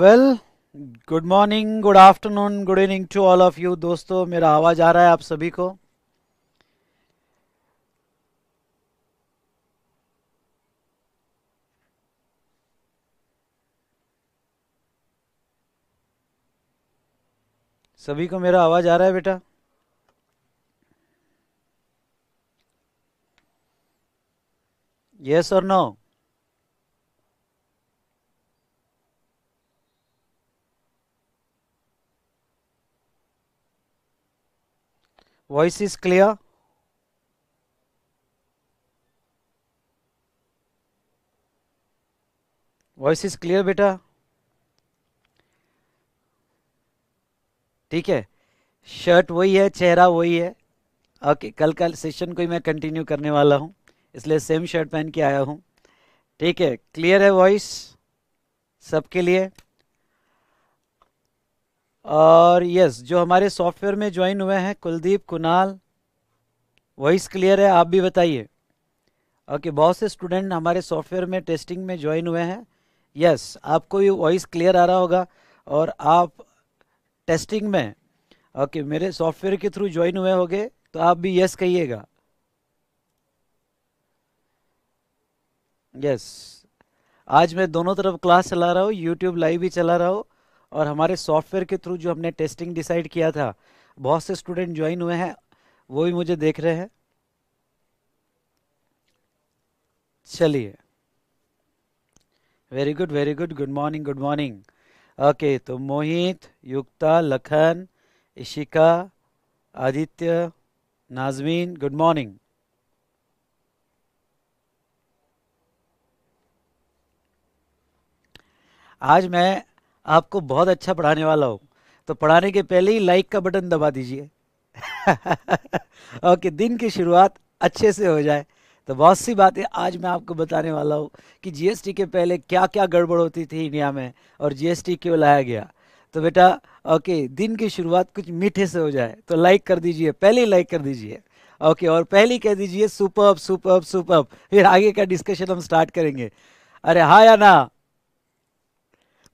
Well good morning good afternoon good evening to all of you दोस्तों मेरा आवाज़ आ रहा है आप सभी को सभी को मेरा आवाज़ आ रहा है बेटा यस और no voice is clear voice is clear बेटा ठीक है शर्ट वही है चेहरा वही है ओके कल कल सेशन को ही मैं कंटिन्यू करने वाला हूँ इसलिए सेम शर्ट पहन के आया हूँ ठीक है क्लियर है वॉइस सबके लिए और यस जो हमारे सॉफ्टवेयर में ज्वाइन हुए हैं कुलदीप कुणाल वॉइस क्लियर है आप भी बताइए ओके बहुत से स्टूडेंट हमारे सॉफ्टवेयर में टेस्टिंग में ज्वाइन हुए हैं यस आपको भी वॉइस क्लियर आ रहा होगा और आप टेस्टिंग में ओके मेरे सॉफ्टवेयर के थ्रू ज्वाइन हुए होंगे तो आप भी यस कहिएगा यस आज मैं दोनों तरफ क्लास चला रहा हूँ यूट्यूब लाइव भी चला रहा हूँ और हमारे सॉफ्टवेयर के थ्रू जो हमने टेस्टिंग डिसाइड किया था बहुत से स्टूडेंट ज्वाइन हुए हैं वो भी मुझे देख रहे हैं चलिए very good very good good morning good morning okay तो मोहित युक्ता लखन इशिका आदित्य नाजमीन गुड मॉर्निंग आज मैं आपको बहुत अच्छा पढ़ाने वाला हो तो पढ़ाने के पहले ही लाइक का बटन दबा दीजिए ओके दिन की शुरुआत अच्छे से हो जाए तो बहुत सी बातें आज मैं आपको बताने वाला हूँ कि जीएसटी के पहले क्या क्या गड़बड़ होती थी इंडिया में और जीएसटी क्यों लाया गया तो बेटा ओके दिन की शुरुआत कुछ मीठे से हो जाए तो लाइक कर दीजिए पहले लाइक कर दीजिए ओके और पहले कह दीजिए सुपर सुपर सुपर फिर आगे का डिस्कशन हम स्टार्ट करेंगे अरे हाँ या ना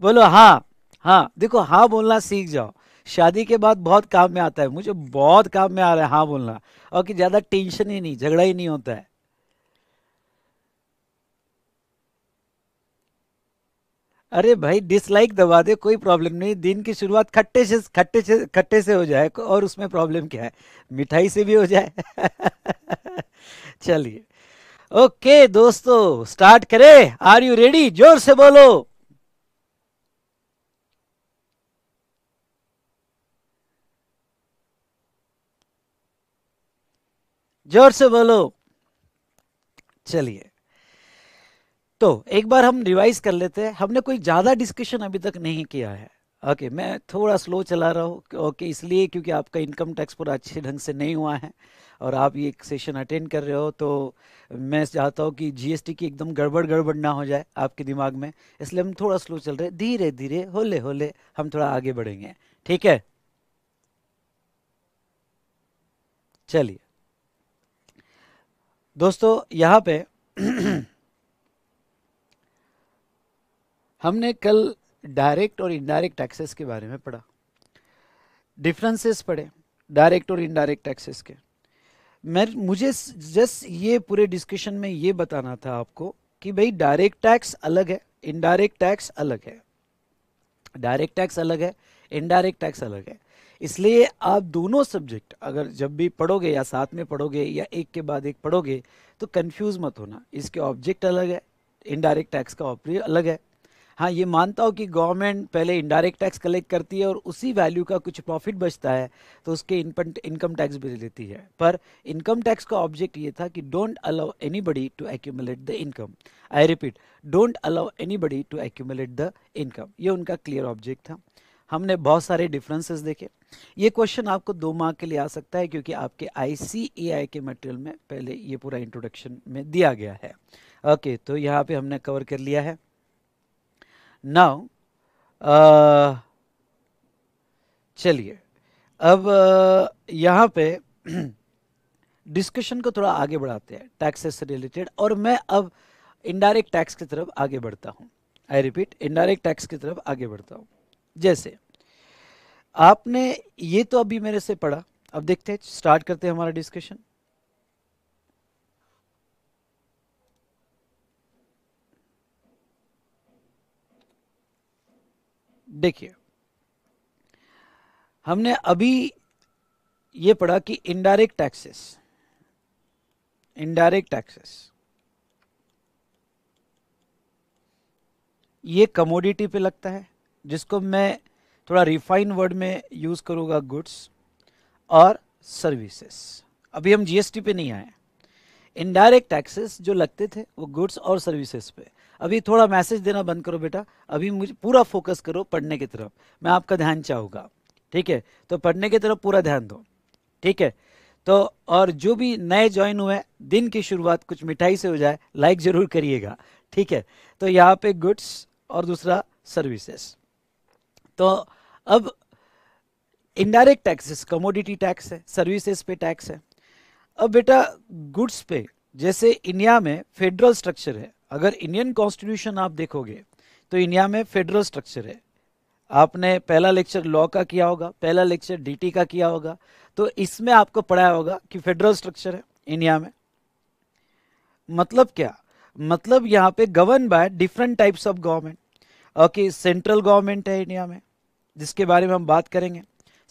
बोलो हाँ हाँ देखो हाँ बोलना सीख जाओ शादी के बाद बहुत काम में आता है मुझे बहुत काम में आ रहा है हाँ बोलना और कि ज़्यादा टेंशन ही नहीं झगड़ा ही नहीं होता है अरे भाई डिसलाइक दबा दे कोई प्रॉब्लम नहीं दिन की शुरुआत खट्टे से खट्टे से खट्टे से हो जाए और उसमें प्रॉब्लम क्या है मिठाई से भी हो जाए चलिए ओके दोस्तों स्टार्ट करें आर यू रेडी जोर से बोलो जोर से बोलो चलिए तो एक बार हम रिवाइज कर लेते हैं हमने कोई ज़्यादा डिस्कशन अभी तक नहीं किया है ओके okay, मैं थोड़ा स्लो चला रहा हूँ ओके okay, इसलिए क्योंकि आपका इनकम टैक्स पूरा अच्छे ढंग से नहीं हुआ है और आप ये सेशन अटेंड कर रहे हो तो मैं चाहता हूँ कि जीएसटी की एकदम गड़बड़ गड़बड़ ना हो जाए आपके दिमाग में इसलिए हम थोड़ा स्लो चल रहे धीरे धीरे होले होले हम थोड़ा आगे बढ़ेंगे ठीक है चलिए दोस्तों यहाँ पे हमने कल डायरेक्ट और इनडायरेक्ट टैक्सेस के बारे में पढ़ा डिफरेंसेस पढ़े डायरेक्ट और इनडायरेक्ट टैक्सेस के मैं मुझे जस्ट ये पूरे डिस्कशन में ये बताना था आपको कि भाई डायरेक्ट टैक्स अलग है इनडायरेक्ट टैक्स अलग है डायरेक्ट टैक्स अलग है इनडायरेक्ट टैक्स अलग है इसलिए आप दोनों सब्जेक्ट अगर जब भी पढ़ोगे या साथ में पढ़ोगे या एक के बाद एक पढ़ोगे तो कंफ्यूज मत होना इसके ऑब्जेक्ट अलग है इनडायरेक्ट टैक्स का ऑपरी अलग है हाँ ये मानता हूँ कि गवर्नमेंट पहले इनडायरेक्ट टैक्स कलेक्ट करती है और उसी वैल्यू का कुछ प्रॉफिट बचता है तो उसके इनकम टैक्स भी देती है पर इनकम टैक्स का ऑब्जेक्ट ये था कि don't allow anybody to accumulate the income I repeat don't allow anybody to accumulate the income ये उनका क्लियर ऑब्जेक्ट था हमने बहुत सारे डिफरेंसेस देखे ये क्वेश्चन आपको दो मार्क के लिए आ सकता है क्योंकि आपके आईसीएआई के मटेरियल में पहले ये पूरा इंट्रोडक्शन में दिया गया है ओके okay, तो यहाँ पे हमने कवर कर लिया है नाउ uh, चलिए अब uh, यहाँ पे डिस्कशन को थोड़ा आगे बढ़ाते हैं टैक्सेस से रिलेटेड और मैं अब इनडायरेक्ट टैक्स की तरफ आगे बढ़ता हूँ आई रिपीट इनडायरेक्ट टैक्स की तरफ आगे बढ़ता हूँ जैसे आपने ये तो अभी मेरे से पढ़ा अब देखते हैं स्टार्ट करते हैं हमारा डिस्कशन देखिए हमने अभी ये पढ़ा कि इनडायरेक्ट टैक्सेस इनडायरेक्ट टैक्सेस ये कमोडिटी पे लगता है जिसको मैं थोड़ा रिफाइन वर्ड में यूज़ करूँगा गुड्स और सर्विसेस अभी हम जीएसटी पे नहीं आए इनडायरेक्ट टैक्सेस जो लगते थे वो गुड्स और सर्विसेज पे अभी थोड़ा मैसेज देना बंद करो बेटा अभी मुझे पूरा फोकस करो पढ़ने की तरफ मैं आपका ध्यान चाहूँगा ठीक है तो पढ़ने की तरफ पूरा ध्यान दो ठीक है तो और जो भी नए ज्वाइन हुए दिन की शुरुआत कुछ मिठाई से हो जाए लाइक ज़रूर करिएगा ठीक है तो यहाँ पे गुड्स और दूसरा सर्विसेस तो अब इनडायरेक्ट टैक्सेस कमोडिटी टैक्स है सर्विसेज पे टैक्स है अब बेटा गुड्स पे जैसे इंडिया में फेडरल स्ट्रक्चर है अगर इंडियन कॉन्स्टिट्यूशन आप देखोगे तो इंडिया में फेडरल स्ट्रक्चर है आपने पहला लेक्चर लॉ का किया होगा पहला लेक्चर डीटी का किया होगा तो इसमें आपको पढ़ाया होगा कि फेडरल स्ट्रक्चर है इंडिया में मतलब क्या मतलब यहाँ पे govern by different types of government okay central government है इंडिया में जिसके बारे में हम बात करेंगे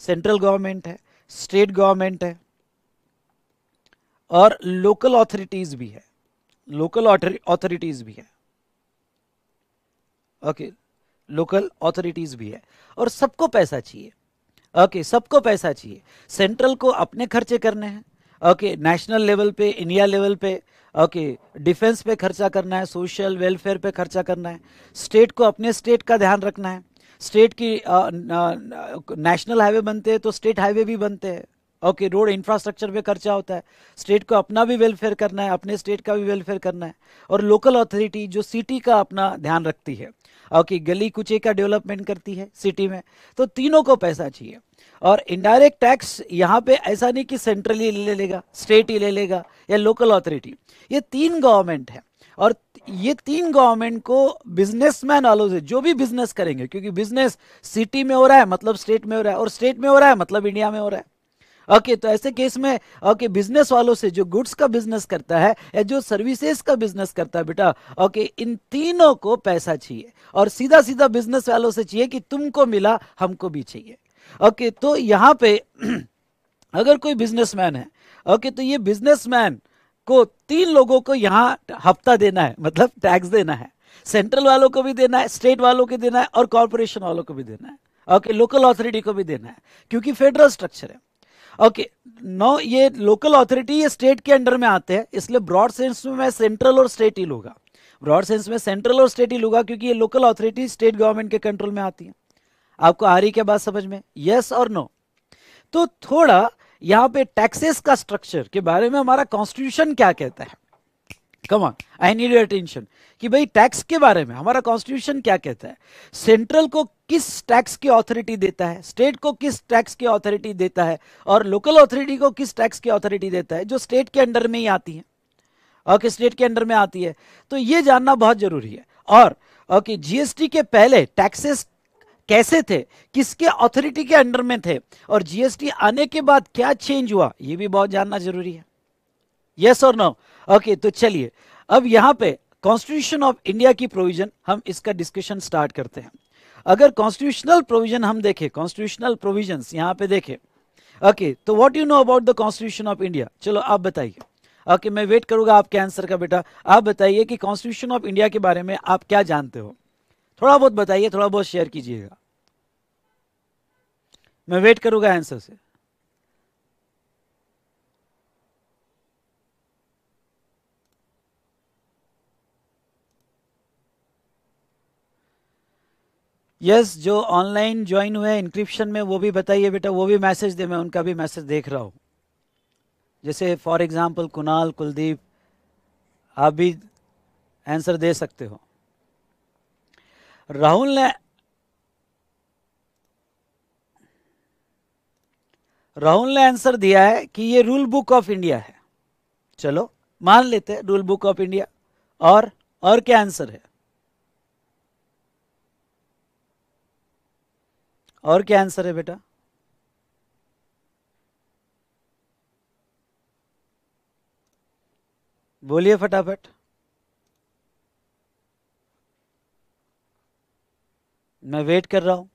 सेंट्रल गवर्नमेंट है स्टेट गवर्नमेंट है और लोकल ऑथोरिटीज भी है लोकल ऑथोरिटीज भी है ओके लोकल ऑथोरिटीज भी है और सबको पैसा चाहिए ओके सबको पैसा चाहिए सेंट्रल को अपने खर्चे करने हैं ओके नेशनल लेवल पे इंडिया लेवल पे ओके डिफेंस पे खर्चा करना है सोशल वेलफेयर पे खर्चा करना है स्टेट को अपने स्टेट का ध्यान रखना है स्टेट की नेशनल हाईवे बनते हैं तो स्टेट हाईवे भी बनते हैं ओके रोड इंफ्रास्ट्रक्चर पे खर्चा होता है स्टेट को अपना भी वेलफेयर करना है अपने स्टेट का भी वेलफेयर करना है और लोकल अथॉरिटी जो सिटी का अपना ध्यान रखती है कि गली कुचे का डेवलपमेंट करती है सिटी में तो तीनों को पैसा चाहिए और इनडायरेक्ट टैक्स यहाँ पे ऐसा नहीं कि सेंट्रली ले लेगा स्टेट ही ले लेगा या लोकल अथॉरिटी ये तीन गवर्नमेंट है और ये तीन गवर्नमेंट को बिजनेसमैन वालों से जो भी बिजनेस करेंगे क्योंकि बिजनेस सिटी में हो रहा है मतलब स्टेट में हो रहा है और स्टेट में हो रहा है मतलब इंडिया में हो रहा है ओके तो ऐसे केस में ओके बिजनेस वालों से जो गुड्स का बिजनेस करता है या जो सर्विसेज का बिजनेस करता है बेटा ओके इन तीनों को पैसा चाहिए और सीधा सीधा बिजनेस वालों से चाहिए कि तुमको मिला हमको भी चाहिए ओके तो यहाँ पे अगर कोई बिजनेसमैन है ओके तो ये बिजनेसमैन को तीन लोगों को यहाँ हफ्ता देना है मतलब टैक्स देना है सेंट्रल वालों को भी देना है स्टेट वालों को देना है और कॉरपोरेशन वालों को भी देना है ओके लोकल अथॉरिटी को भी देना है क्योंकि फेडरल स्ट्रक्चर है ओके नो ये लोकल अथॉरिटी ये स्टेट के अंडर में आते हैं इसलिए ब्रॉड सेंस में मैं सेंट्रल और स्टेट ही लूंगा ब्रॉड सेंस में सेंट्रल और स्टेट ही लूंगा क्योंकि ये लोकल अथॉरिटी स्टेट गवर्नमेंट के कंट्रोल में आती है आपको आ रही क्या बात समझ में यस और नो तो थोड़ा यहां पे टैक्सेस का स्ट्रक्चर के बारे में हमारा कॉन्स्टिट्यूशन क्या कहता है come I need your attention कि भाई टैक्स के बारे में हमारा कॉन्स्टिट्यूशन क्या कहता है सेंट्रल को किस टैक्स की अथॉरिटी देता है स्टेट को किस टैक्स की अथॉरिटी देता है और लोकल अथॉरिटी को किस टैक्स की अथॉरिटी देता है जो स्टेट के अंडर में ही आती है किस स्टेट के अंडर में आती है तो ये जानना बहुत जरूरी है और ओके जीएसटी के पहले टैक्सेस कैसे थे किसके अथॉरिटी के अंडर में थे और जीएसटी आने के बाद क्या चेंज हुआ ये भी बहुत जानना जरूरी है यस और नो ओके तो चलिए अब यहाँ पे कॉन्स्टिट्यूशन ऑफ इंडिया की प्रोविजन हम इसका डिस्कशन स्टार्ट करते हैं अगर कॉन्स्टिट्यूशनल प्रोविजन हम देखें कॉन्स्टिट्यूशनल प्रोविजन यहाँ पे देखें ओके तो what you know about the constitution of India चलो आप बताइए ओके okay, मैं वेट करूंगा आपके आंसर का बेटा आप बताइए कि कॉन्स्टिट्यूशन ऑफ इंडिया के बारे में आप क्या जानते हो थोड़ा बहुत बताइए थोड़ा बहुत शेयर कीजिएगा मैं वेट करूंगा आंसर से यस yes, जो ऑनलाइन ज्वाइन हुए इंक्रिप्शन में वो भी बताइए बेटा वो भी मैसेज दे मैं उनका भी मैसेज देख रहा हूँ जैसे फॉर एग्जांपल कुणाल कुलदीप आप भी आंसर दे सकते हो राहुल ने राहुल ने आंसर दिया है कि ये रूल बुक ऑफ इंडिया है चलो मान लेते हैं रूल बुक ऑफ इंडिया और और क्या आंसर है और क्या आंसर है बेटा बोलिए फटाफट मैं वेट कर रहा हूं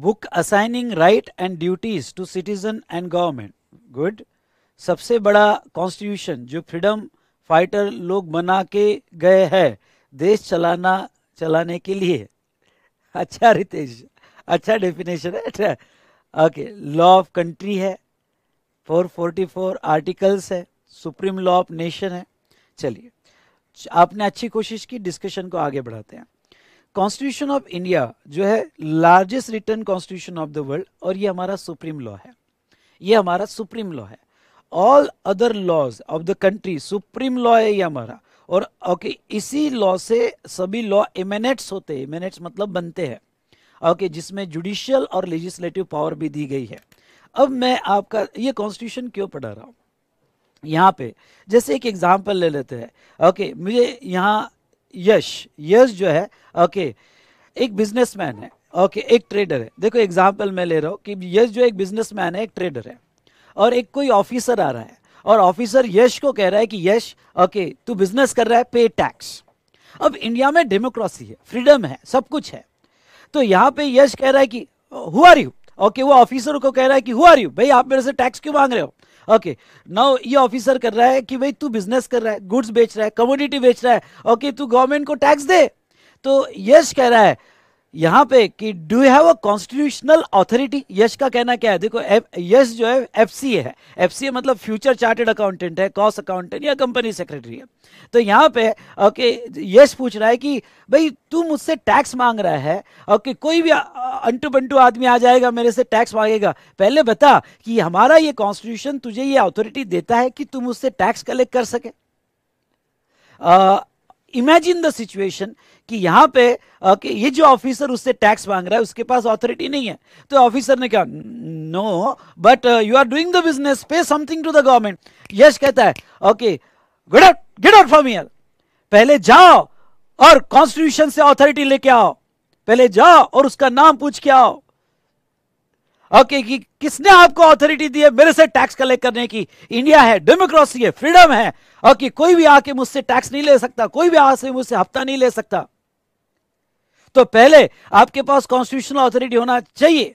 book assigning right and duties to citizen and government good सबसे बड़ा कॉन्स्टिट्यूशन जो फ्रीडम फाइटर लोग बना के गए हैं देश चलाना चलाने के लिए अच्छा रितेश अच्छा डेफिनेशन है अच्छा ओके लॉ ऑफ कंट्री है 444 आर्टिकल्स है सुप्रीम लॉ ऑफ नेशन है चलिए आपने अच्छी कोशिश की डिस्कशन को आगे बढ़ाते हैं कॉन्स्टिट्यूशन ऑफ इंडिया जो है largest written constitution of the world और ये हमारा सुप्रीम लॉ है ये हमारा सुप्रीम लॉ है all other laws of the country supreme law है ये हमारा और ओके okay, इसी लॉ से सभी लॉ इमेनेट्स होते हैं इमेनेट्स मतलब बनते हैं ओके okay, जिसमें जुडिशियल और लेजिस्लेटिव पावर भी दी गई है अब मैं आपका ये कॉन्स्टिट्यूशन क्यों पढ़ा रहा हूँ यहाँ पे जैसे एक एग्जाम्पल ले लेते हैं ओके okay, मुझे यहाँ यश यश जो है ओके एक बिजनेसमैन है ओके एक ट्रेडर है देखो एग्जाम्पल मैं ले रहा हूँ कि यश जो एक बिजनेसमैन है एक ट्रेडर है और एक कोई ऑफिसर आ रहा है और ऑफिसर यश को कह रहा है कि यश ओके तू बिजनेस कर रहा है पे टैक्स अब इंडिया में डेमोक्रेसी है फ्रीडम है सब कुछ है तो यहां पे यश कह रहा है कि हु आर यू ओके वो ऑफिसर को कह रहा है कि हु आर यू भाई आप मेरे से टैक्स क्यों मांग रहे हो ओके okay, नाउ ये ऑफिसर कर रहा है कि भाई तू बिजनेस कर रहा है गुड्स बेच रहा है कमोडिटी बेच रहा है ओके okay, तू गवर्नमेंट को टैक्स दे तो यश कह रहा है यहां पे कि do have a constitutional authority Yash का कहना क्या है देखो यश जो है एफ सी है एफ सी मतलब फ्यूचर चार्टेड अकाउंटेंट है कॉस्ट अकाउंटेंट या कंपनी सेक्रेटरी है तो यहां पे ओके यश पूछ रहा है कि भाई तू मुझसे टैक्स मांग रहा है ओके कोई भी अंटू बंटू आदमी आ जाएगा मेरे से टैक्स मांगेगा पहले बता कि हमारा ये कॉन्स्टिट्यूशन तुझे ये ऑथोरिटी देता है कि तुम उससे टैक्स कलेक्ट कर सके इमेजिन द सिचुएशन कि यहां पे कि ये जो ऑफिसर उससे टैक्स मांग रहा है उसके पास ऑथोरिटी नहीं है तो ऑफिसर ने कहा no but you are doing the business pay something to the government Yash कहता है okay good out get out from here पहले जाओ और कॉन्स्टिट्यूशन से ऑथोरिटी लेके आओ पहले जाओ और उसका नाम पूछ के आओ ओके okay, कि किसने आपको ऑथोरिटी दी है मेरे से टैक्स कलेक्ट करने की इंडिया है डेमोक्रेसी है फ्रीडम है ओके okay, कोई भी आके मुझसे टैक्स नहीं ले सकता कोई भी आके मुझसे हफ्ता नहीं ले सकता तो पहले आपके पास कॉन्स्टिट्यूशनल अथॉरिटी होना चाहिए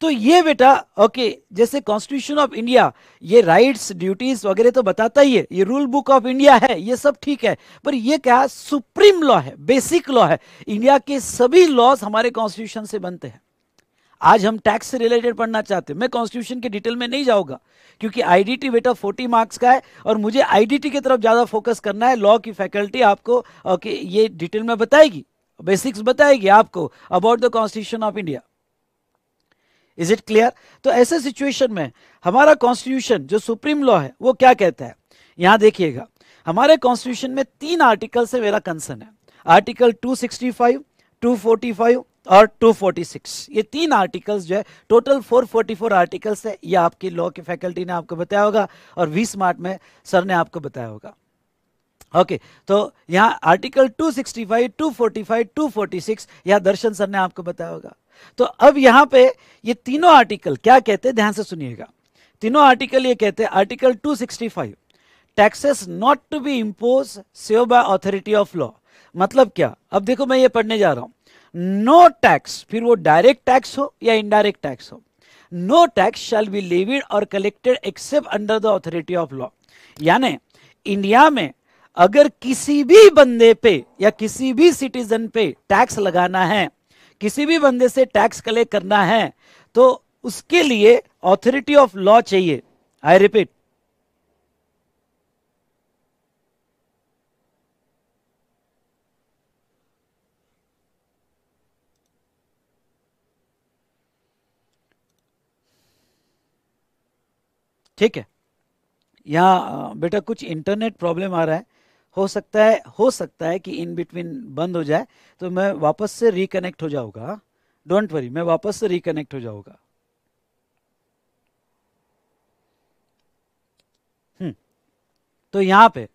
तो ये बेटा ओके जैसे कॉन्स्टिट्यूशन ऑफ इंडिया ये राइट्स ड्यूटीज वगैरह तो बताता ही है ये रूल बुक ऑफ इंडिया है ये सब ठीक है पर ये क्या सुप्रीम लॉ है बेसिक लॉ है इंडिया के सभी लॉज हमारे कॉन्स्टिट्यूशन से बनते हैं आज हम टैक्स से रिलेटेड पढ़ना चाहते हैं मैं कॉन्स्टिट्यूशन के डिटेल में नहीं जाऊंगा क्योंकि आईडीटी बेटा 40 मार्क्स का है और मुझे आईडीटी की तरफ ज़्यादा फोकस करना है लॉ की फैकल्टी आपको ओके ये डिटेल में बताएगी बेसिक्स बताएगी आपको about the constitution of India is it clear तो ऐसे सिचुएशन में हमारा कॉन्स्टिट्यूशन जो सुप्रीम लॉ है वो क्या कहता है यहां देखिएगा हमारे कॉन्स्टिट्यूशन में तीन आर्टिकल से मेरा कंसर्न है आर्टिकल 265, 245 और 246 ये तीन आर्टिकल्स जो है टोटल 444 आर्टिकल्स है ये आपकी लॉ की फैकल्टी ने आपको बताया होगा और वी स्मार्ट में सर ने आपको बताया होगा ओके okay, तो यहां आर्टिकल 265, 245, 246 यहां दर्शन सर ने आपको बताया होगा तो अब यहां पे ये तीनों आर्टिकल क्या कहते हैं ध्यान से सुनिएगा तीनों आर्टिकल ये कहते हैं article 265 sixty taxes not to be impose save by authority of law मतलब क्या अब देखो मैं ये पढ़ने जा रहा हूं नो no टैक्स फिर वो डायरेक्ट टैक्स हो या इनडायरेक्ट टैक्स हो no tax shall be levied और collected except under the authority of law यानी इंडिया में अगर किसी भी बंदे पे या किसी भी सिटीजन पे टैक्स लगाना है किसी भी बंदे से टैक्स कलेक्ट करना है तो उसके लिए ऑथोरिटी ऑफ लॉ चाहिए आई रिपीट ठीक है यहां बेटा कुछ इंटरनेट प्रॉब्लम आ रहा है हो सकता है हो सकता है कि इन बिटवीन बंद हो जाए तो मैं वापस से रिकनेक्ट हो जाऊंगा डोंट वरी मैं वापस से रिकनेक्ट हो जाऊंगा हम्म। तो यहां पे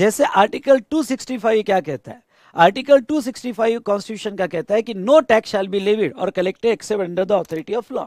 जैसे आर्टिकल 265 क्या कहता है आर्टिकल 265 कॉन्स्टिट्यूशन का कहता है कि no tax shall be levied और collected except under the authority of law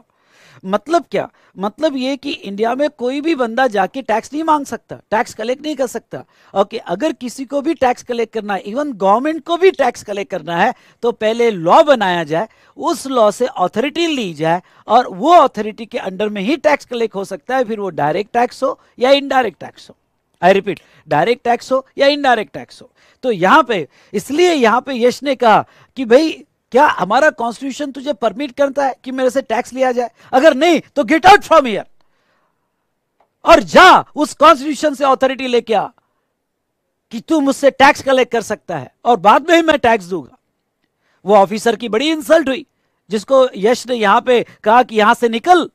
मतलब क्या मतलब ये कि इंडिया में कोई भी बंदा जाके टैक्स नहीं मांग सकता टैक्स कलेक्ट नहीं कर सकता ओके अगर किसी को भी टैक्स कलेक्ट करना है इवन गवर्नमेंट को भी टैक्स कलेक्ट करना है तो पहले लॉ बनाया जाए उस लॉ से अथॉरिटी ली जाए और वो अथॉरिटी के अंडर में ही टैक्स कलेक्ट हो सकता है फिर वो डायरेक्ट टैक्स हो या इनडायरेक्ट टैक्स हो आई रिपीट डायरेक्ट टैक्स हो या इनडायरेक्ट टैक्स हो तो यहां पे इसलिए यहां पे यश ने कहा कि भाई क्या हमारा कॉन्स्टिट्यूशन तुझे परमिट करता है कि मेरे से टैक्स लिया जाए अगर नहीं तो गेट आउट फ्रॉम हियर और जा उस कॉन्स्टिट्यूशन से ऑथोरिटी लेके आ कि तू मुझसे टैक्स कलेक्ट कर सकता है और बाद में ही मैं टैक्स दूंगा वो ऑफिसर की बड़ी इंसल्ट हुई जिसको यश ने यहां पे कहा कि यहां से निकल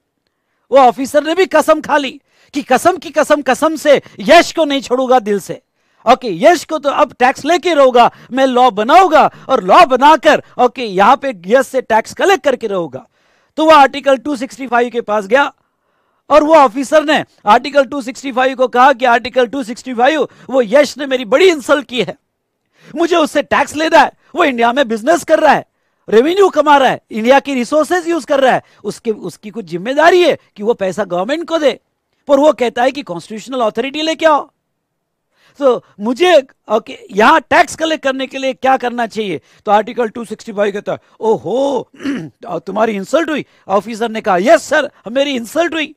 वो ऑफिसर ने भी कसम खा ली कि कसम की कसम कसम से यश को नहीं छोड़ूंगा दिल से ओके okay, यश को तो अब टैक्स लेके रहूंगा मैं लॉ बनाऊंगा और लॉ बनाकर ओके okay, यहां पे यश से टैक्स कलेक्ट करके रहूंगा तो वह आर्टिकल 265 के पास गया और वो ऑफिसर ने आर्टिकल 265 को कहा कि आर्टिकल 265 वो यश ने मेरी बड़ी इंसल्ट की है मुझे उससे टैक्स लेना है वो इंडिया में बिजनेस कर रहा है रेवेन्यू कमा रहा है इंडिया की रिसोर्सेज यूज कर रहा है उसके उसकी कुछ जिम्मेदारी है कि वो पैसा गवर्नमेंट को दे पर वो कहता है कि कॉन्स्टिट्यूशनल ऑथोरिटी लेके आओ तो मुझे ओके यहां टैक्स कलेक्ट करने के लिए क्या करना चाहिए तो आर्टिकल 265 कहता ओ ओहो तुम्हारी इंसल्ट हुई ऑफिसर ने कहा यस सर मेरी इंसल्ट हुई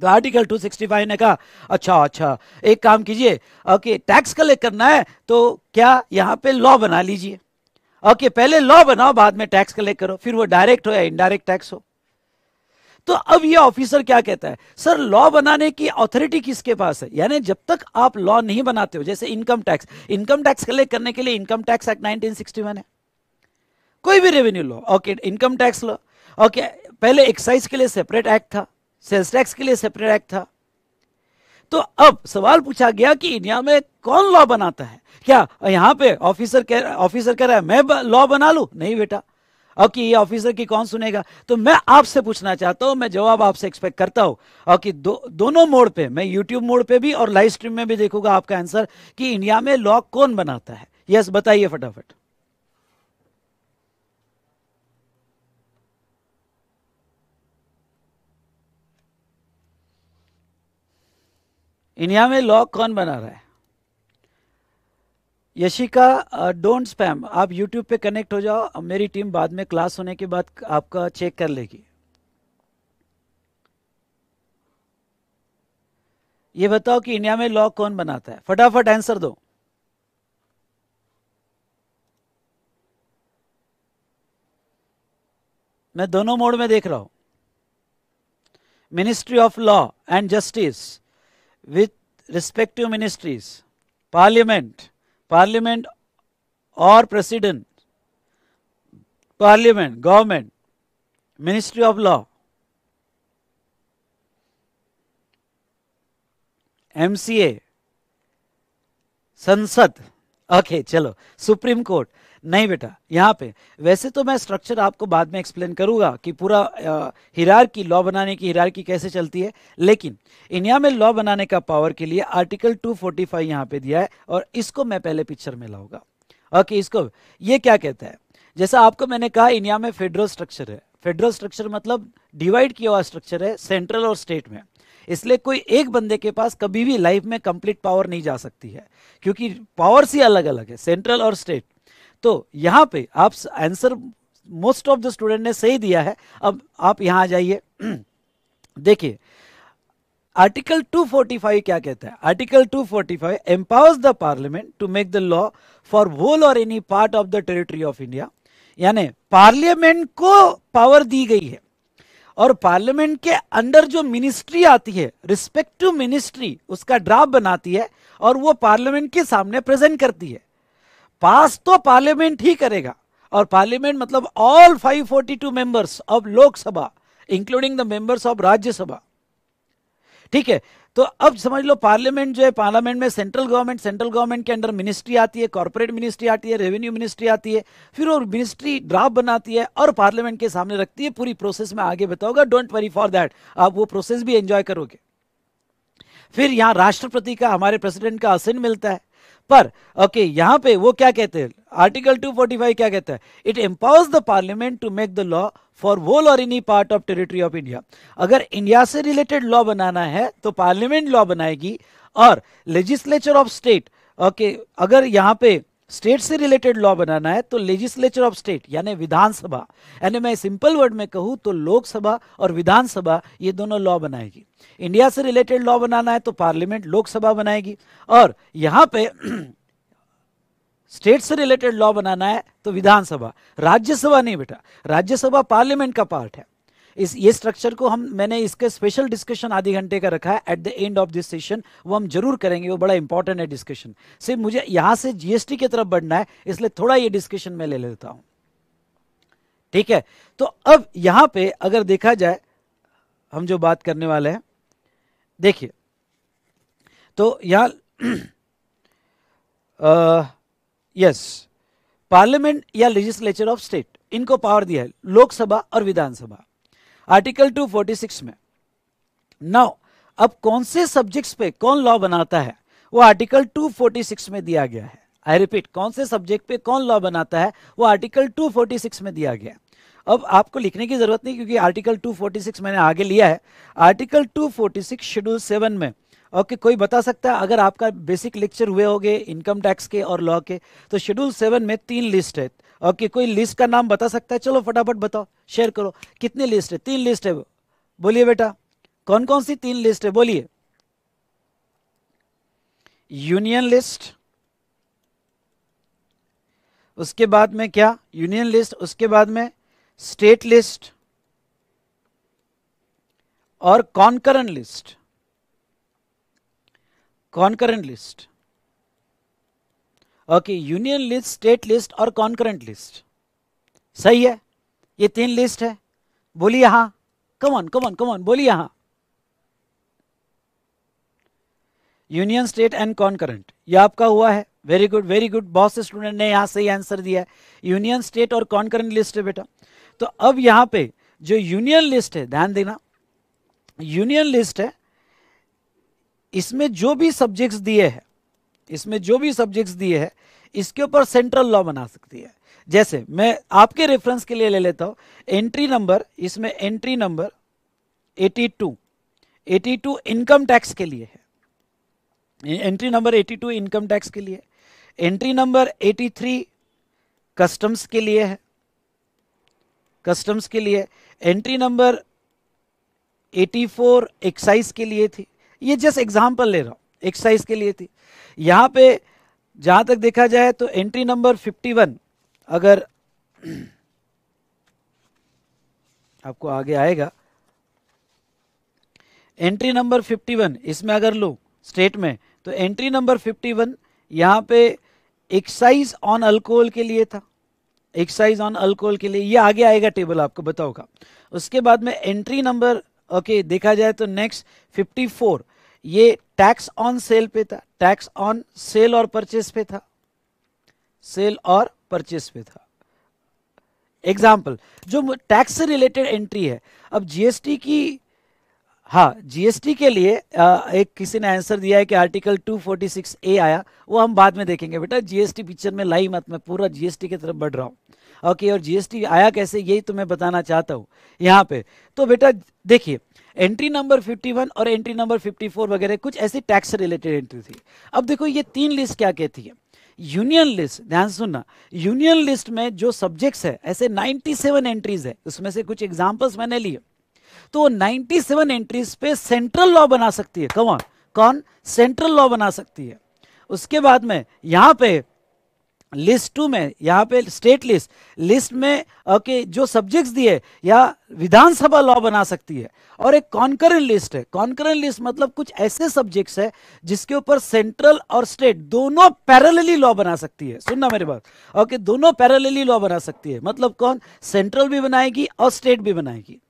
तो आर्टिकल 265 ने कहा अच्छा अच्छा एक काम कीजिए ओके टैक्स कलेक्ट करना है तो क्या यहां पे लॉ बना लीजिए ओके पहले लॉ बनाओ बाद में टैक्स कलेक्ट करो फिर वो डायरेक्ट हो या इनडायरेक्ट टैक्स हो तो अब ये ऑफिसर क्या कहता है सर लॉ बनाने की अथॉरिटी किसके पास है यानी जब तक आप लॉ नहीं बनाते हो जैसे income tax income tax collect करने के लिए इनकम टैक्स एक्ट नाइनटीन है कोई भी revenue law okay income tax law okay पहले एक्साइज के लिए सेपरेट एक्ट था सेल्स टैक्स के लिए सेपरेट एक्ट था तो अब सवाल पूछा गया कि इंडिया में कौन लॉ बनाता है क्या यहां पे ऑफिसर कह ऑफिसर कह रहा है मैं लॉ बना लू नहीं बेटा कि ये ऑफिसर की कौन सुनेगा तो मैं आपसे पूछना चाहता हूं मैं जवाब आपसे एक्सपेक्ट करता हूं और कि दो, दोनों मोड पे मैं यूट्यूब मोड पे भी और लाइव स्ट्रीम में भी देखूंगा आपका आंसर कि इंडिया में लॉ कौन बनाता है यस बताइए फटाफट इंडिया में लॉ कौन बना रहा है यशिका डोंट स्पैम आप यूट्यूब पे कनेक्ट हो जाओ मेरी टीम बाद में क्लास होने के बाद आपका चेक कर लेगी ये बताओ कि इंडिया में लॉ कौन बनाता है फटाफट आंसर दो मैं दोनों मोड में देख रहा हूं ministry of law and justice with respective ministries parliament parliament और president parliament government ministry of law MCA संसद ओके चलो सुप्रीम कोर्ट नहीं बेटा यहाँ पे वैसे तो मैं स्ट्रक्चर आपको बाद में एक्सप्लेन करूँगा कि पूरा हिरार की लॉ बनाने की हिरार की कैसे चलती है लेकिन इंडिया में लॉ बनाने का पावर के लिए आर्टिकल 245 फोर्टी फाइव यहाँ पे दिया है और इसको मैं पहले पिक्चर में लाऊंगा ओके इसको ये क्या कहता है जैसा आपको मैंने कहा इंडिया में फेडरल स्ट्रक्चर है फेडरल स्ट्रक्चर मतलब डिवाइड किया हुआ स्ट्रक्चर है सेंट्रल और स्टेट में इसलिए कोई एक बंदे के पास कभी भी लाइफ में कंप्लीट पावर नहीं जा सकती है क्योंकि पावर्स ही अलग अलग है सेंट्रल और स्टेट तो यहां पे आप answer most of the student ने सही दिया है अब आप यहां आ जाइए देखिए आर्टिकल 245 क्या कहता है article 245 empowers the parliament to make the law for whole or any part of the territory of India यानी पार्लियामेंट को पावर दी गई है और पार्लियामेंट के अंडर जो मिनिस्ट्री आती है रिस्पेक्टिव मिनिस्ट्री उसका ड्राफ्ट बनाती है और वो पार्लियामेंट के सामने प्रेजेंट करती है पास तो पार्लियामेंट ही करेगा और पार्लियामेंट मतलब all 542 members of Lok Sabha including the members of Rajya Sabha ठीक है तो अब समझ लो पार्लियामेंट जो है पार्लियामेंट में सेंट्रल गवर्नमेंट सेंट्रल गवर्नमेंट के अंडर मिनिस्ट्री आती है कॉर्पोरेट मिनिस्ट्री आती है रेवेन्यू मिनिस्ट्री आती है फिर और मिनिस्ट्री ड्राफ्ट बनाती है और पार्लियामेंट के सामने रखती है पूरी प्रोसेस में आगे बताओगा डोंट वरी फॉर दैट आप वो प्रोसेस भी एंजॉय करोगे फिर यहां राष्ट्रपति का हमारे प्रेसिडेंट का असेंट मिलता है पर ओके यहां पे वो क्या कहते हैं आर्टिकल 245 क्या कहता है it empowers the parliament to make the law for whole or any part of territory of India अगर इंडिया से रिलेटेड लॉ बनाना है तो पार्लियामेंट लॉ बनाएगी और लेजिस्लेचर ऑफ स्टेट ओके अगर यहां पर स्टेट से रिलेटेड लॉ बनाना है तो लेजिस्लेचर ऑफ स्टेट यानी विधानसभा यानी मैं सिंपल वर्ड में कहूँ तो लोकसभा और विधानसभा ये दोनों लॉ बनाएगी इंडिया से रिलेटेड लॉ बनाना है तो पार्लियामेंट लोकसभा बनाएगी और यहाँ पे स्टेट से रिलेटेड लॉ बनाना है तो विधानसभा राज्यसभा नहीं बेटा राज्यसभा पार्लियामेंट का पार्ट है इस ये स्ट्रक्चर को हम मैंने इसके स्पेशल डिस्कशन आधे घंटे का रखा है at the end of this session वो हम जरूर करेंगे वो बड़ा इंपॉर्टेंट है डिस्कशन सिर्फ मुझे यहां से जीएसटी की तरफ बढ़ना है इसलिए थोड़ा ये डिस्कशन में ले लेता हूं ठीक है तो अब यहां पे अगर देखा जाए हम जो बात करने वाले हैं देखिए तो यहां यस पार्लियामेंट या लेजिस्लेचर ऑफ स्टेट इनको पावर दिया है लोकसभा और विधानसभा आर्टिकल 246 में नौ अब कौन से सब्जेक्ट्स पे कौन लॉ बनाता है वो आर्टिकल 246 में दिया गया है आई रिपीट कौन से सब्जेक्ट पे कौन लॉ बनाता है वो आर्टिकल 246 में दिया गया अब आपको लिखने की जरूरत नहीं क्योंकि आर्टिकल 246 मैंने आगे लिया है आर्टिकल 246 शेड्यूल सेवन में ओके okay, कोई बता सकता है अगर आपका बेसिक लेक्चर हुए होंगे इनकम टैक्स के और लॉ के तो शेड्यूल सेवन में तीन लिस्ट है ओके कोई लिस्ट का नाम बता सकता है चलो फटाफट बताओ शेयर करो कितनी लिस्ट है तीन लिस्ट है बोलिए बेटा कौन कौन सी तीन लिस्ट है बोलिए यूनियन लिस्ट उसके बाद में क्या यूनियन लिस्ट उसके बाद में स्टेट लिस्ट और concurrent list concurrent list okay union list state list और कॉन्करेंट लिस्ट सही है ये तीन लिस्ट है बोलिए हा कमॉन कमॉन कमॉन बोलिए हा यूनियन स्टेट एंड कॉन्करेंट ये आपका हुआ है वेरी गुड वेरी गुड बहुत से स्टूडेंट ने यहां सही आंसर दिया है यूनियन स्टेट और कॉन्करेंट लिस्ट है बेटा तो अब यहां पे जो यूनियन लिस्ट है ध्यान देना यूनियन लिस्ट है इसमें जो भी सब्जेक्ट्स दिए हैं इसमें जो भी सब्जेक्ट्स दिए हैं इसके ऊपर सेंट्रल लॉ बना सकती है जैसे मैं आपके रेफरेंस के लिए ले लेता हूं एंट्री नंबर इसमें एंट्री नंबर 82 82 इनकम टैक्स के लिए है एंट्री नंबर 82 इनकम टैक्स के लिए एंट्री नंबर 83 कस्टम्स के लिए है कस्टम्स के लिए एंट्री नंबर 84 एक्साइज के लिए थी ये जस्ट एग्जांपल ले रहा हूं एक्सरसाइज के लिए थी यहाँ पे जहाँ तक देखा जाए तो एंट्री नंबर 51 अगर आपको आगे आएगा एंट्री नंबर 51 इसमें अगर लो स्टेट में तो एंट्री नंबर 51 वन यहाँ पे एक्साइज ऑन अल्कोहल के लिए था एक्साइज ऑन अल्कोहल के लिए ये आगे आएगा टेबल आपको बताओगा उसके बाद में एंट्री नंबर ओके देखा जाए तो नेक्स्ट 54 ये टैक्स ऑन सेल पे था टैक्स ऑन सेल और परचेस पे था सेल और परचेस पे था एग्जाम्पल जो टैक्स से रिलेटेड एंट्री है अब जीएसटी की हाँ जीएसटी के लिए आ, एक किसी ने आंसर दिया है कि आर्टिकल 246 ए आया वो हम बाद में देखेंगे बेटा जीएसटी पिक्चर में लाई मत मैं पूरा जीएसटी की तरफ बढ़ रहा हूँ ओके और जीएसटी आया कैसे यही तो मैं बताना चाहता हूँ यहाँ पे तो बेटा देखिए एंट्री नंबर 51 और एंट्री नंबर 54 वगैरह कुछ ऐसी टैक्स रिलेटेड एंट्री थी अब देखो ये तीन लिस्ट क्या कहती है यूनियन लिस्ट ध्यान सुनना यूनियन लिस्ट में जो सब्जेक्ट्स है ऐसे 97 एंट्रीज है उसमें से कुछ एग्जाम्पल्स मैंने लिए तो 97 एंट्रीज पे सेंट्रल लॉ बना सकती है कौन कौन सेंट्रल लॉ बना सकती है उसके बाद में यहां पर लिस्ट टू में यहाँ पे स्टेट लिस्ट लिस्ट में ओके uh, जो सब्जेक्ट्स दिए या विधानसभा लॉ बना सकती है और एक कॉन्करेंट लिस्ट है कॉन्करेंट लिस्ट मतलब कुछ ऐसे सब्जेक्ट्स है जिसके ऊपर सेंट्रल और स्टेट दोनों पैरेलली लॉ बना सकती है सुनना मेरी बात ओके दोनों पैरेलली लॉ बना सकती है मतलब कौन सेंट्रल भी बनाएगी और स्टेट भी बनाएगी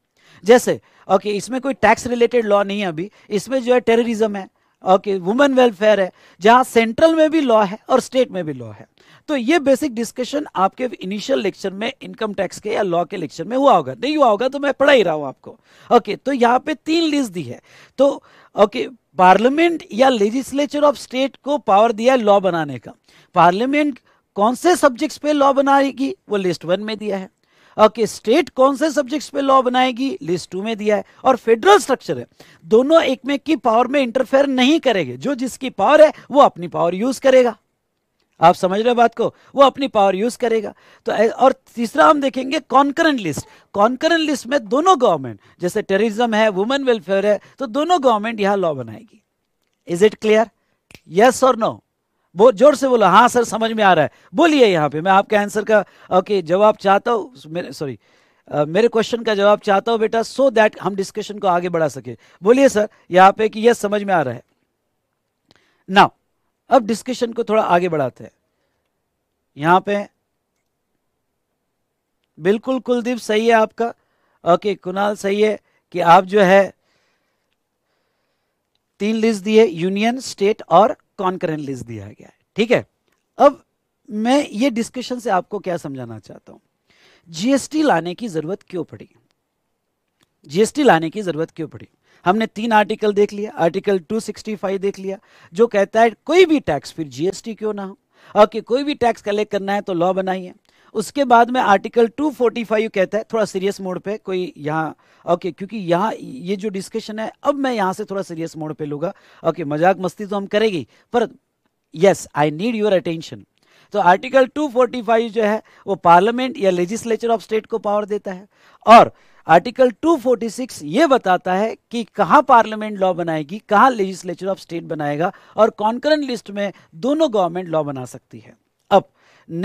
जैसे ओके इसमें कोई टैक्स रिलेटेड लॉ नहीं है अभी इसमें जो है टेररिज्म है ओके वुमेन वेलफेयर है जहां सेंट्रल में भी लॉ है और स्टेट में भी लॉ है तो ये बेसिक डिस्कशन आपके इनिशियल लेक्चर में इनकम टैक्स के या लॉ के लेक्चर में हुआ होगा नहीं हुआ होगा तो मैं पढ़ा ही रहा हूं आपको ओके तो यहाँ पे तीन लिस्ट दी है तो ओके पार्लियामेंट या लेजिस्लेचर ऑफ स्टेट को पावर दिया है लॉ बनाने का पार्लियामेंट कौन से सब्जेक्ट पे लॉ बनाएगी वो लिस्ट वन में दिया है ओके okay, स्टेट कौन से सब्जेक्ट्स पे लॉ बनाएगी लिस्ट टू में दिया है और फेडरल स्ट्रक्चर है दोनों एक में की पावर में इंटरफेयर नहीं करेंगे जो जिसकी पावर है वो अपनी पावर यूज करेगा आप समझ रहे बात को वो अपनी पावर यूज करेगा तो और तीसरा हम देखेंगे कॉन्करेंट लिस्ट कॉन्करेंट लिस्ट में दोनों गवर्नमेंट जैसे टेररिज्म है वुमेन वेलफेयर है तो दोनों गवर्नमेंट यहां लॉ बनाएगी इज इट क्लियर यस और नो बहुत जोर से बोला हाँ सर समझ में आ रहा है बोलिए यहाँ पे मैं आपके आंसर का ओके जवाब चाहता हूँ सॉरी मेरे क्वेश्चन का जवाब चाहता हूँ बेटा सो दैट हम डिस्कशन को आगे बढ़ा सके बोलिए सर यहाँ पे कि यह समझ में आ रहा है नाउ अब डिस्कशन को थोड़ा आगे बढ़ाते हैं यहां पे बिल्कुल कुलदीप सही है आपका ओके कुणाल सही है कि आप जो है तीन लिस्ट दिए यूनियन स्टेट और कॉन्करेंट लिस्ट दिया गया है ठीक है अब मैं ये डिस्कशन से आपको क्या समझाना चाहता हूं जीएसटी लाने की जरूरत क्यों पड़ी जीएसटी लाने की जरूरत क्यों पड़ी हमने तीन आर्टिकल देख लिया आर्टिकल 265 देख लिया जो कहता है कोई भी टैक्स फिर जीएसटी क्यों ना हो ओके कोई भी टैक्स कलेक्ट करना है तो लॉ बनाइए उसके बाद में आर्टिकल 245 कहता है थोड़ा सीरियस मोड पे कोई यहाँ ओके क्योंकि यहाँ ये जो डिस्कशन है अब मैं यहाँ से थोड़ा सीरियस मोड पे लूंगा ओके मजाक मस्ती तो हम करेगी पर yes I need your attention तो आर्टिकल 245 जो है वो पार्लियामेंट या लेजिस्लेचर ऑफ स्टेट को पावर देता है और आर्टिकल 246 ये बताता है कि कहाँ पार्लियामेंट लॉ बनाएगी कहाँ लेजिस्लेचर ऑफ स्टेट बनाएगा और कॉन्करेंट लिस्ट में दोनों गवर्नमेंट लॉ बना सकती है अब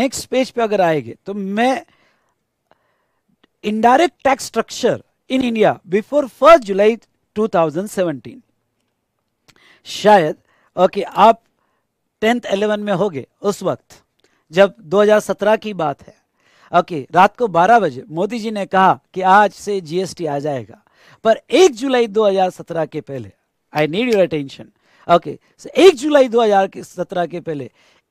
नेक्स्ट पेज पे अगर आएंगे तो मैं indirect tax structure in India before first July 2017 शायद ओके आप टेंथ एलेवन में होगे उस वक्त जब 2017 की बात है ओके रात को 12 बजे मोदी जी ने कहा कि आज से जीएसटी आ जाएगा पर 1 जुलाई 2017 के पहले I need your attention okay एक जुलाई 2017 के पहले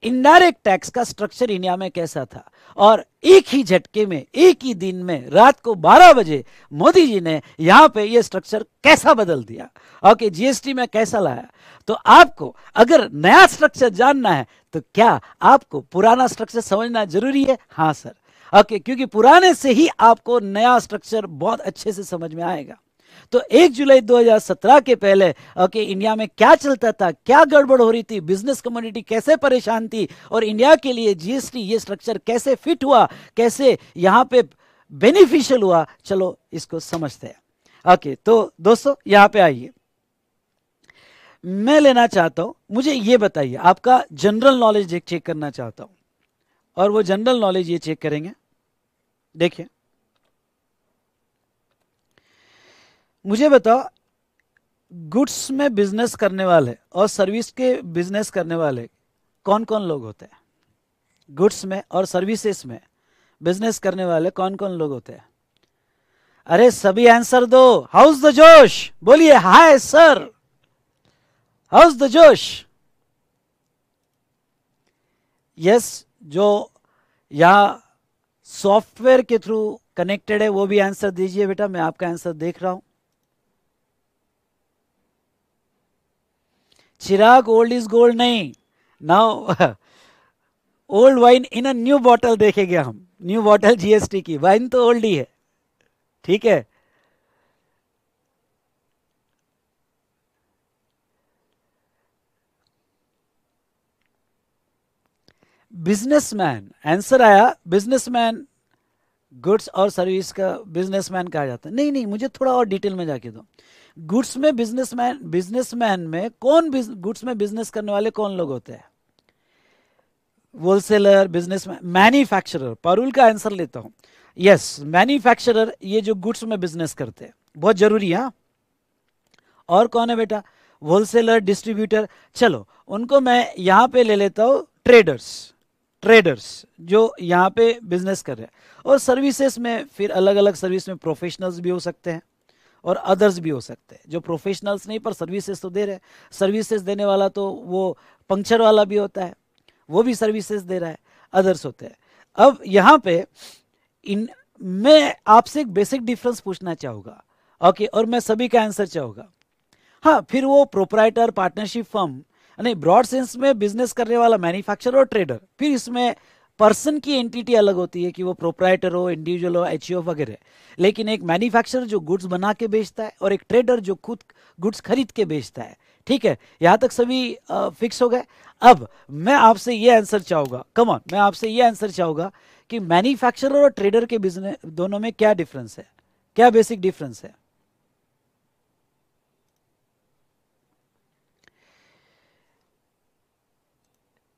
इनडायरेक्ट टैक्स का स्ट्रक्चर इंडिया में कैसा था और एक ही झटके में एक ही दिन में रात को 12 बजे मोदी जी ने यहां पे ये स्ट्रक्चर कैसा बदल दिया ओके जीएसटी में कैसा लाया तो आपको अगर नया स्ट्रक्चर जानना है तो क्या आपको पुराना स्ट्रक्चर समझना जरूरी है हाँ सर ओके क्योंकि पुराने से ही आपको नया स्ट्रक्चर बहुत अच्छे से समझ में आएगा तो एक जुलाई 2017 के पहले ओके इंडिया में क्या चलता था क्या गड़बड़ हो रही थी बिजनेस कम्युनिटी कैसे परेशान थी और इंडिया के लिए जीएसटी ये स्ट्रक्चर कैसे फिट हुआ कैसे यहां पे बेनिफिशियल हुआ चलो इसको समझते हैं ओके तो दोस्तों यहां पे आइए मैं लेना चाहता हूं मुझे ये बताइए आपका जनरल नॉलेज चेक करना चाहता हूं और वो जनरल नॉलेज ये चेक करेंगे देखिए मुझे बताओ गुड्स में बिजनेस करने वाले और सर्विस के बिजनेस करने वाले कौन कौन लोग होते हैं गुड्स में और सर्विसेज में बिजनेस करने वाले कौन कौन लोग होते हैं अरे सभी आंसर दो हाउस द जोश बोलिए high sir how's the josh yes जो यहाँ सॉफ्टवेयर के थ्रू कनेक्टेड है वो भी आंसर दीजिए बेटा मैं आपका आंसर देख रहा हूं चिराग ओल्ड इज गोल्ड नहीं now old wine in a new bottle देखेंगे हम न्यू बॉटल जीएसटी की वाइन तो ओल्ड ही है ठीक है बिजनेसमैन आंसर आया बिजनेसमैन गुड्स और सर्विस का बिजनेसमैन कहा जाता है नहीं नहीं मुझे थोड़ा और डिटेल में जाके दो गुड्स में बिजनेसमैन बिजनेसमैन में कौन गुड्स में बिजनेस करने वाले कौन लोग होते हैं होलसेलर बिजनेसमैन मैन्युफैक्चरर परुल का आंसर लेता हूँ यस मैन्युफैक्चरर ये जो गुड्स में बिजनेस करते हैं बहुत जरूरी है हाँ। और कौन है बेटा होलसेलर डिस्ट्रीब्यूटर चलो उनको मैं यहां पे ले लेता हूँ ट्रेडर्स ट्रेडर्स जो यहाँ पे बिजनेस कर रहे हैं और सर्विसेज में फिर अलग अलग सर्विस में प्रोफेशनल्स भी हो सकते हैं और अदर्स भी हो सकते हैं जो प्रोफेशनल्स नहीं पर सर्विसेज तो दे रहे सर्विसेज देने वाला तो वो पंक्चर वाला भी होता है वो भी सर्विसेज दे रहा है अदर्स होते हैं अब यहाँ पे इन मैं आपसे एक बेसिक डिफरेंस पूछना चाहूँगा ओके और मैं सभी का आंसर चाहूँगा हाँ फिर वो प्रोपराइटर पार्टनरशिप फर्म नहीं ब्रॉड सेंस में बिजनेस करने वाला मैन्युफैक्चरर और ट्रेडर फिर इसमें पर्सन की एंटिटी अलग होती है कि वो प्रोपराइटर हो इंडिविजुअल हो एच e वगैरह लेकिन एक मैन्युफैक्चरर जो गुड्स बना के बेचता है और एक ट्रेडर जो खुद गुड्स खरीद के बेचता है ठीक है यहाँ तक सभी फिक्स हो गए अब मैं आपसे ये आंसर चाहूंगा कमॉन मैं आपसे ये आंसर चाहूंगा कि मैन्युफैक्चरर और ट्रेडर के बिजनेस दोनों में क्या डिफरेंस है क्या बेसिक डिफरेंस है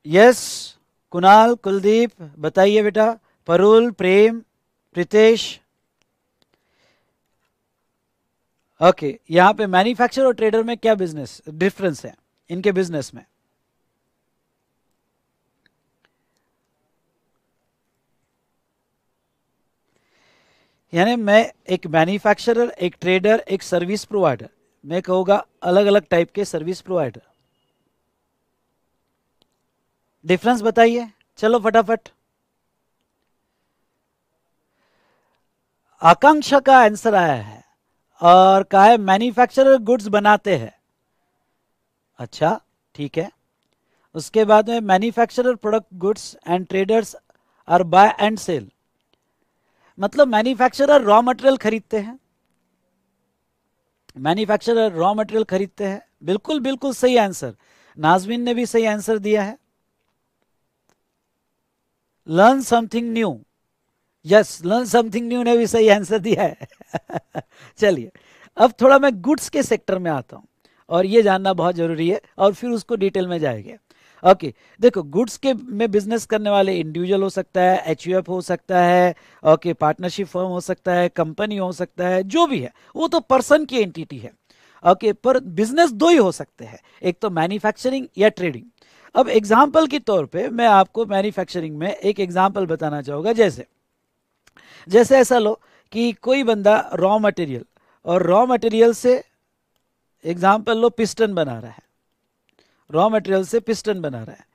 यस कुणाल कुलदीप बताइए बेटा परुल प्रेम प्रितेश ओके यहां पे मैन्युफैक्चर और ट्रेडर में क्या बिजनेस डिफरेंस है इनके बिजनेस में यानी मैं एक मैन्युफैक्चरर एक ट्रेडर एक सर्विस प्रोवाइडर मैं कहूंगा अलग अलग टाइप के सर्विस प्रोवाइडर डिफरेंस बताइए चलो फटाफट आकांक्षा का आंसर आया है और कहा है मैन्युफैक्चरर गुड्स बनाते हैं अच्छा ठीक है उसके बाद में manufacturer product goods and traders are buy and sale मतलब मैन्युफैक्चरर रॉ मटेरियल खरीदते हैं मैन्युफैक्चरर रॉ मटेरियल खरीदते हैं बिल्कुल बिल्कुल सही आंसर नाजमीन ने भी सही आंसर दिया है learn something new yes learn something new ने भी सही आंसर दिया है चलिए अब थोड़ा मैं गुड्स के सेक्टर में आता हूं और ये जानना बहुत जरूरी है और फिर उसको डिटेल में जाएंगे ओके okay, देखो गुड्स के में बिजनेस करने वाले इंडिविजुअल हो सकता है एच हो सकता है ओके okay, पार्टनरशिप फॉर्म हो सकता है कंपनी हो सकता है जो भी है वो तो पर्सन की एंटिटी है ओके okay, पर बिजनेस दो ही हो सकते हैं एक तो मैन्युफैक्चरिंग या ट्रेडिंग अब एग्जाम्पल के तौर पे मैं आपको मैन्युफैक्चरिंग में एक एग्जाम्पल बताना चाहूँगा जैसे जैसे ऐसा लो कि कोई बंदा रॉ मटेरियल और रॉ मटेरियल से एग्जाम्पल लो पिस्टन बना रहा है रॉ मटेरियल से पिस्टन बना रहा है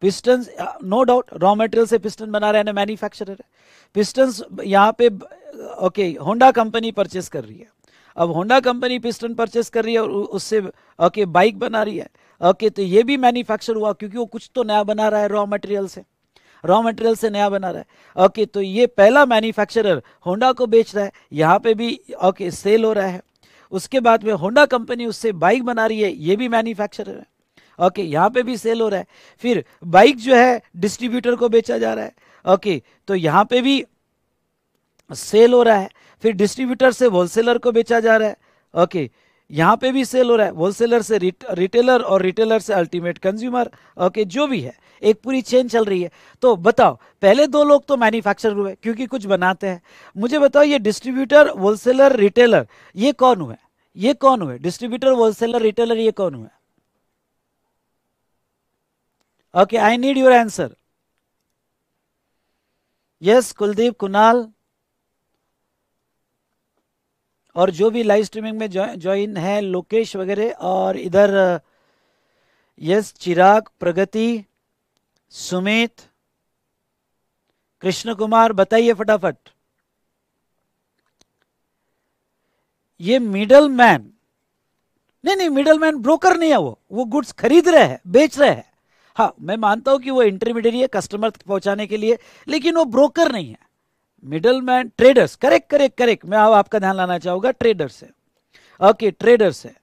piston no doubt raw material से पिस्टन बना रहा है मैन्युफैक्चरर है पिस्टन यहाँ पे ओके होंडा कंपनी परचेस कर रही है अब होंडा कंपनी पिस्टन परचेस कर रही है और उससे ओके बाइक बना रही है ओके तो ये भी मैन्युफैक्चर हुआ क्योंकि वो कुछ तो नया बना रहा है रॉ मटेरियल से रॉ मटेरियल से नया बना रहा है ओके तो ये पहला मैन्युफैक्चरर होंडा को बेच रहा है यहाँ पे भी ओके सेल हो रहा है उसके बाद में होंडा कंपनी उससे बाइक बना रही है ये भी मैन्युफैक्चरर है ओके यहाँ पे भी सेल हो रहा है फिर बाइक जो है डिस्ट्रीब्यूटर को बेचा जा रहा है ओके तो यहाँ पे भी सेल हो रहा है फिर डिस्ट्रीब्यूटर से होलसेलर को बेचा जा रहा है ओके यहाँ पे भी सेल हो रहा है होलसेलर से रिट, रिटेलर और रिटेलर से अल्टीमेट कंज्यूमर ओके जो भी है एक पूरी चेन चल रही है तो बताओ पहले दो लोग तो मैन्युफैक्चर हुए क्योंकि कुछ बनाते हैं मुझे बताओ ये डिस्ट्रीब्यूटर होलसेलर रिटेलर ये कौन हुए ये कौन हुए डिस्ट्रीब्यूटर होलसेलर रिटेलर ये कौन हुए okay I need your answer yes Kuldeep Kunal और जो भी लाइव स्ट्रीमिंग में ज्वाइन है लोकेश वगैरह और इधर यस चिराग प्रगति सुमित कृष्ण कुमार बताइए फटाफट ये मिडल मैन नहीं नहीं मिडल मैन ब्रोकर नहीं है वो वो गुड्स खरीद रहे हैं बेच रहे हैं हाँ मैं मानता हूं कि वो इंटरमीडिएट है कस्टमर तक पहुंचाने के लिए लेकिन वो ब्रोकर नहीं है middleman traders correct correct correct मैं अब आपका ध्यान लाना चाहूंगा ट्रेडर्स है ओके ट्रेडर्स है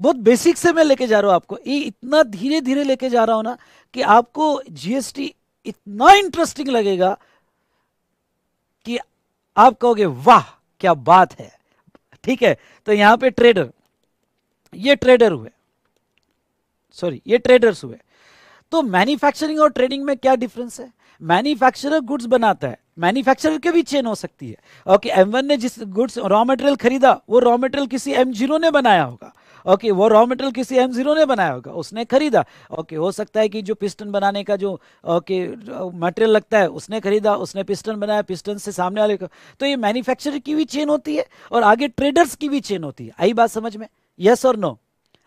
बहुत बेसिक से मैं लेके जा रहा हूं आपको ये इतना धीरे धीरे लेके जा रहा हूं ना कि आपको जीएसटी इतना इंटरेस्टिंग लगेगा कि आप कहोगे वाह क्या बात है ठीक है तो यहां पे ट्रेडर ये ट्रेडर हुए सॉरी ये ट्रेडर्स हुए तो मैन्युफैक्चरिंग और ट्रेडिंग में क्या डिफरेंस है मैन्युफैक्चरर गुड्स बनाता है मैन्युफैक्चरर के भी चेन हो सकती है ओके एम वन ने जिस गुड्स रॉ मटेरियल खरीदा वो रॉ मटेरियल किसी एम जीरो ने बनाया होगा ओके okay, वो रॉ मटेरियल किसी एम जीरो ने बनाया होगा उसने खरीदा ओके okay, हो सकता है कि जो पिस्टन बनाने का जो ओके मटेरियल लगता है उसने खरीदा उसने पिस्टन बनाया पिस्टन से सामने वाले का तो ये मैन्युफैक्चरर की भी चेन होती है और आगे ट्रेडर्स की भी चेन होती है आई बात समझ में यस और नो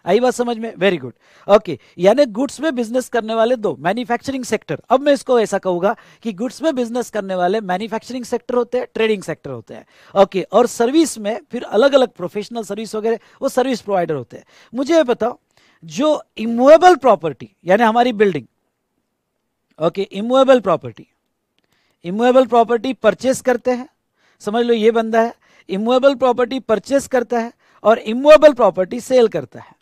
आई बात समझ में वेरी गुड ओके यानी गुड्स में बिजनेस करने वाले दो मैन्युफैक्चरिंग सेक्टर अब मैं इसको ऐसा कहूंगा कि गुड्स में बिजनेस करने वाले मैन्युफैक्चरिंग सेक्टर होते हैं ट्रेडिंग सेक्टर होते हैं ओके okay, और सर्विस में फिर अलग अलग प्रोफेशनल सर्विस वगैरह वो सर्विस प्रोवाइडर होते हैं मुझे बताओ जो इमुएबल प्रॉपर्टी यानी हमारी building okay immovable property immovable property purchase करते हैं समझ लो ये बंदा है इमुएबल प्रॉपर्टी परचेस करता है और इमुएबल प्रॉपर्टी सेल करता है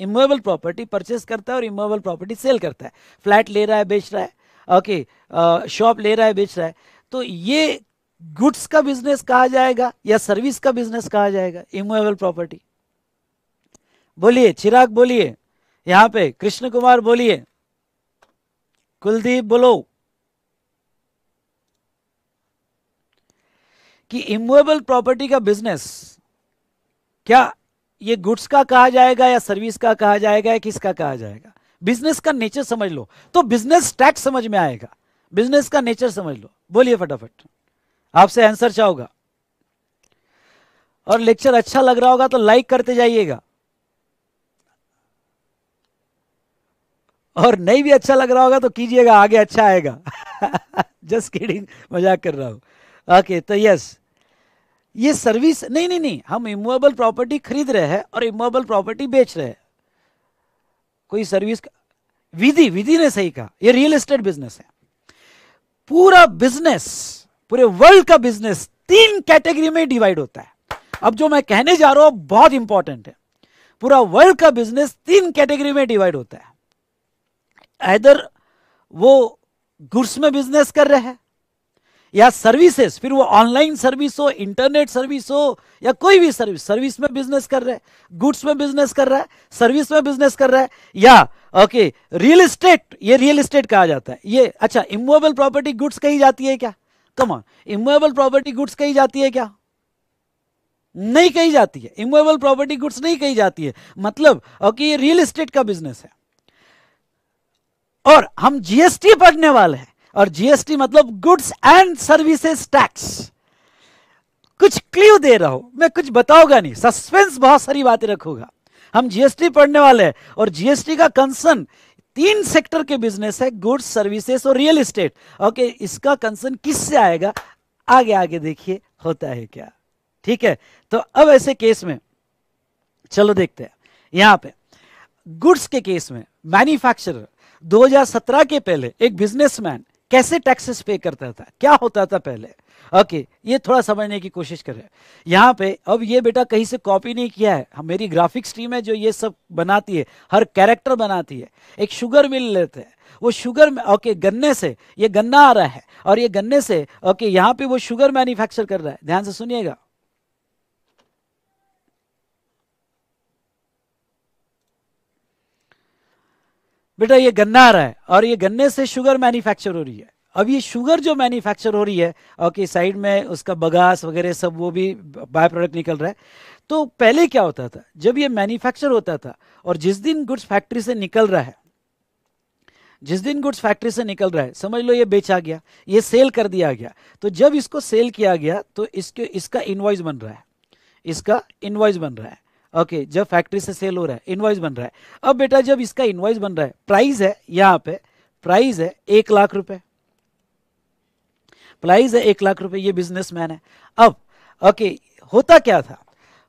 इमोएबल प्रॉपर्टी परचेस करता है और इमोएबल प्रॉपर्टी सेल करता है फ्लैट ले रहा है बेच रहा है ओके शॉप ले रहा है बेच रहा है तो ये गुड्स का बिजनेस कहा जाएगा या सर्विस का बिजनेस कहा जाएगा इमोएबल प्रॉपर्टी बोलिए चिराग बोलिए यहां पे कृष्ण कुमार बोलिए कुलदीप बोलो कि इमोएबल प्रॉपर्टी का बिजनेस क्या ये गुड्स का कहा जाएगा या सर्विस का कहा जाएगा या किसका कहा जाएगा बिजनेस का नेचर समझ लो तो बिजनेस टैक्स समझ में आएगा बिजनेस का नेचर समझ लो बोलिए फटाफट आपसे आंसर चाहोगा और लेक्चर अच्छा लग रहा होगा तो लाइक करते जाइएगा और नहीं भी अच्छा लग रहा होगा तो कीजिएगा आगे अच्छा आएगा जस्ट किडिंग मजाक कर रहा हूं ओके okay, तो यस ये सर्विस नहीं नहीं नहीं हम इमोबल प्रॉपर्टी खरीद रहे हैं और इमोबल प्रॉपर्टी बेच रहे हैं कोई सर्विस विधि विधि ने सही कहा ये रियल एस्टेट बिजनेस है पूरा बिजनेस पूरे वर्ल्ड का बिजनेस तीन कैटेगरी में डिवाइड होता है अब जो मैं कहने जा रहा हूं बहुत इंपॉर्टेंट है पूरा वर्ल्ड का बिजनेस तीन कैटेगरी में डिवाइड होता है इधर वो गुड्स में बिजनेस कर रहे हैं या सर्विसेज फिर वो ऑनलाइन सर्विस हो इंटरनेट सर्विस हो या कोई भी सर्विस सर्विस में बिजनेस कर रहा है गुड्स में बिजनेस कर रहा है सर्विस में बिजनेस कर रहा है या ओके रियल इस्टेट ये रियल इस्टेट कहा जाता है ये अच्छा इमोबल प्रॉपर्टी गुड्स कही जाती है क्या कमा इमोबल प्रॉपर्टी गुड्स कही जाती है क्या नहीं कही जाती है इमोबल प्रॉपर्टी गुड्स नहीं कही जाती है मतलब ओके ये रियल इस्टेट का बिजनेस है और हम जीएसटी पढ़ने वाले हैं और जीएसटी मतलब गुड्स एंड सर्विसेज टैक्स कुछ क्ल्यू दे रहा हूं मैं कुछ बताऊंगा नहीं सस्पेंस बहुत सारी बातें रखूंगा हम जीएसटी पढ़ने वाले हैं और जीएसटी का कंसर्न तीन सेक्टर के बिजनेस है गुड्स सर्विसेज और रियल इस्टेट ओके इसका कंसर्न किससे आएगा आगे आगे देखिए होता है क्या ठीक है तो अब ऐसे केस में चलो देखते हैं यहां पे गुड्स के केस में मैन्युफैक्चरर 2017 के पहले एक बिजनेसमैन कैसे टैक्सेस पे करता था क्या होता था पहले ओके okay, ये थोड़ा समझने की कोशिश करें यहाँ पे अब ये बेटा कहीं से कॉपी नहीं किया है हम हाँ, मेरी ग्राफिक्स टीम है जो ये सब बनाती है हर कैरेक्टर बनाती है एक शुगर मिल लेते हैं वो शुगर ओके okay, गन्ने से ये गन्ना आ रहा है और ये गन्ने से ओके okay, यहाँ पे वो शुगर मैन्युफैक्चर कर रहा है ध्यान से सुनिएगा बेटा ये गन्ना आ रहा है और ये गन्ने से शुगर मैन्युफैक्चर हो रही है अब ये शुगर जो मैन्युफैक्चर हो रही है और साइड में उसका बगास वगैरह सब वो भी बाय प्रोडक्ट निकल रहा है तो पहले क्या होता था जब ये मैन्युफैक्चर होता था और जिस दिन गुड्स फैक्ट्री से निकल रहा है जिस दिन गुड्स फैक्ट्री से निकल रहा है समझ लो ये बेचा गया ये सेल कर दिया गया तो जब इसको सेल किया गया तो इसके इसका इन्वॉइस बन रहा है इसका इन्वॉइस बन रहा है ओके okay, जब फैक्ट्री से सेल हो रहा है इन्वाइस बन रहा है अब बेटा जब इसका इन्वाइस बन रहा है प्राइस है यहाँ पे प्राइस है एक लाख रुपए प्राइस है एक लाख रुपए ये बिजनेसमैन है अब ओके okay, होता क्या था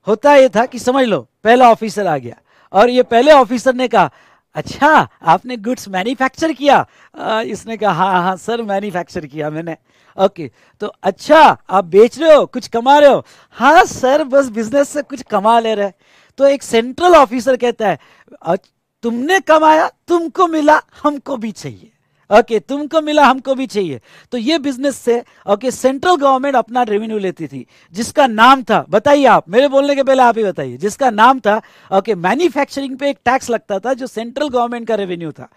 होता ये था कि समझ लो पहला ऑफिसर आ गया और ये पहले ऑफिसर ने कहा अच्छा आपने गुड्स मैन्युफैक्चर किया आ, इसने कहा हाँ हाँ सर हाँ, मैन्युफैक्चर किया मैंने ओके तो अच्छा आप बेच रहे हो कुछ कमा रहे हो हाँ सर बस बिजनेस से कुछ कमा ले रहे तो एक सेंट्रल ऑफिसर कहता है तुमने कमाया तुमको मिला हमको भी चाहिए ओके okay, तुमको मिला हमको भी चाहिए तो ये बिजनेस से ओके सेंट्रल गवर्नमेंट अपना रेवेन्यू लेती थी जिसका नाम था बताइए आप मेरे बोलने के पहले आप ही बताइए जिसका नाम था ओके मैन्युफैक्चरिंग पे एक टैक्स लगता था जो सेंट्रल गवर्नमेंट का रेवेन्यू था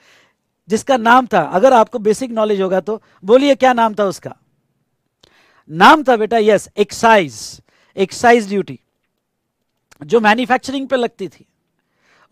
जिसका नाम था अगर आपको बेसिक नॉलेज होगा तो बोलिए क्या नाम था उसका नाम था बेटा यस एक्साइज एक्साइज ड्यूटी जो मैन्युफैक्चरिंग पे लगती थी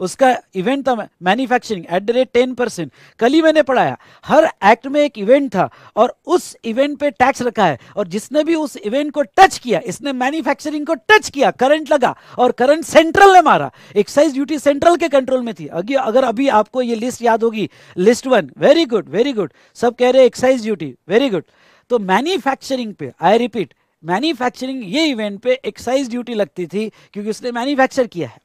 उसका इवेंट था manufacturing at the rate ten percent कल ही मैंने पढ़ाया हर एक्ट में एक इवेंट था और उस इवेंट पे टैक्स रखा है और जिसने भी उस इवेंट को टच किया इसने मैन्युफैक्चरिंग को टच किया करंट लगा और करंट सेंट्रल ने मारा एक्साइज ड्यूटी सेंट्रल के कंट्रोल में थी अगर अगर अभी आपको ये लिस्ट याद होगी list one very good very good सब कह रहे एक्साइज ड्यूटी वेरी गुड तो मैन्युफैक्चरिंग पे आई रिपीट मैन्युफैक्चरिंग ये इवेंट पे एक्साइज ड्यूटी लगती थी क्योंकि उसने मैन्युफैक्चर किया है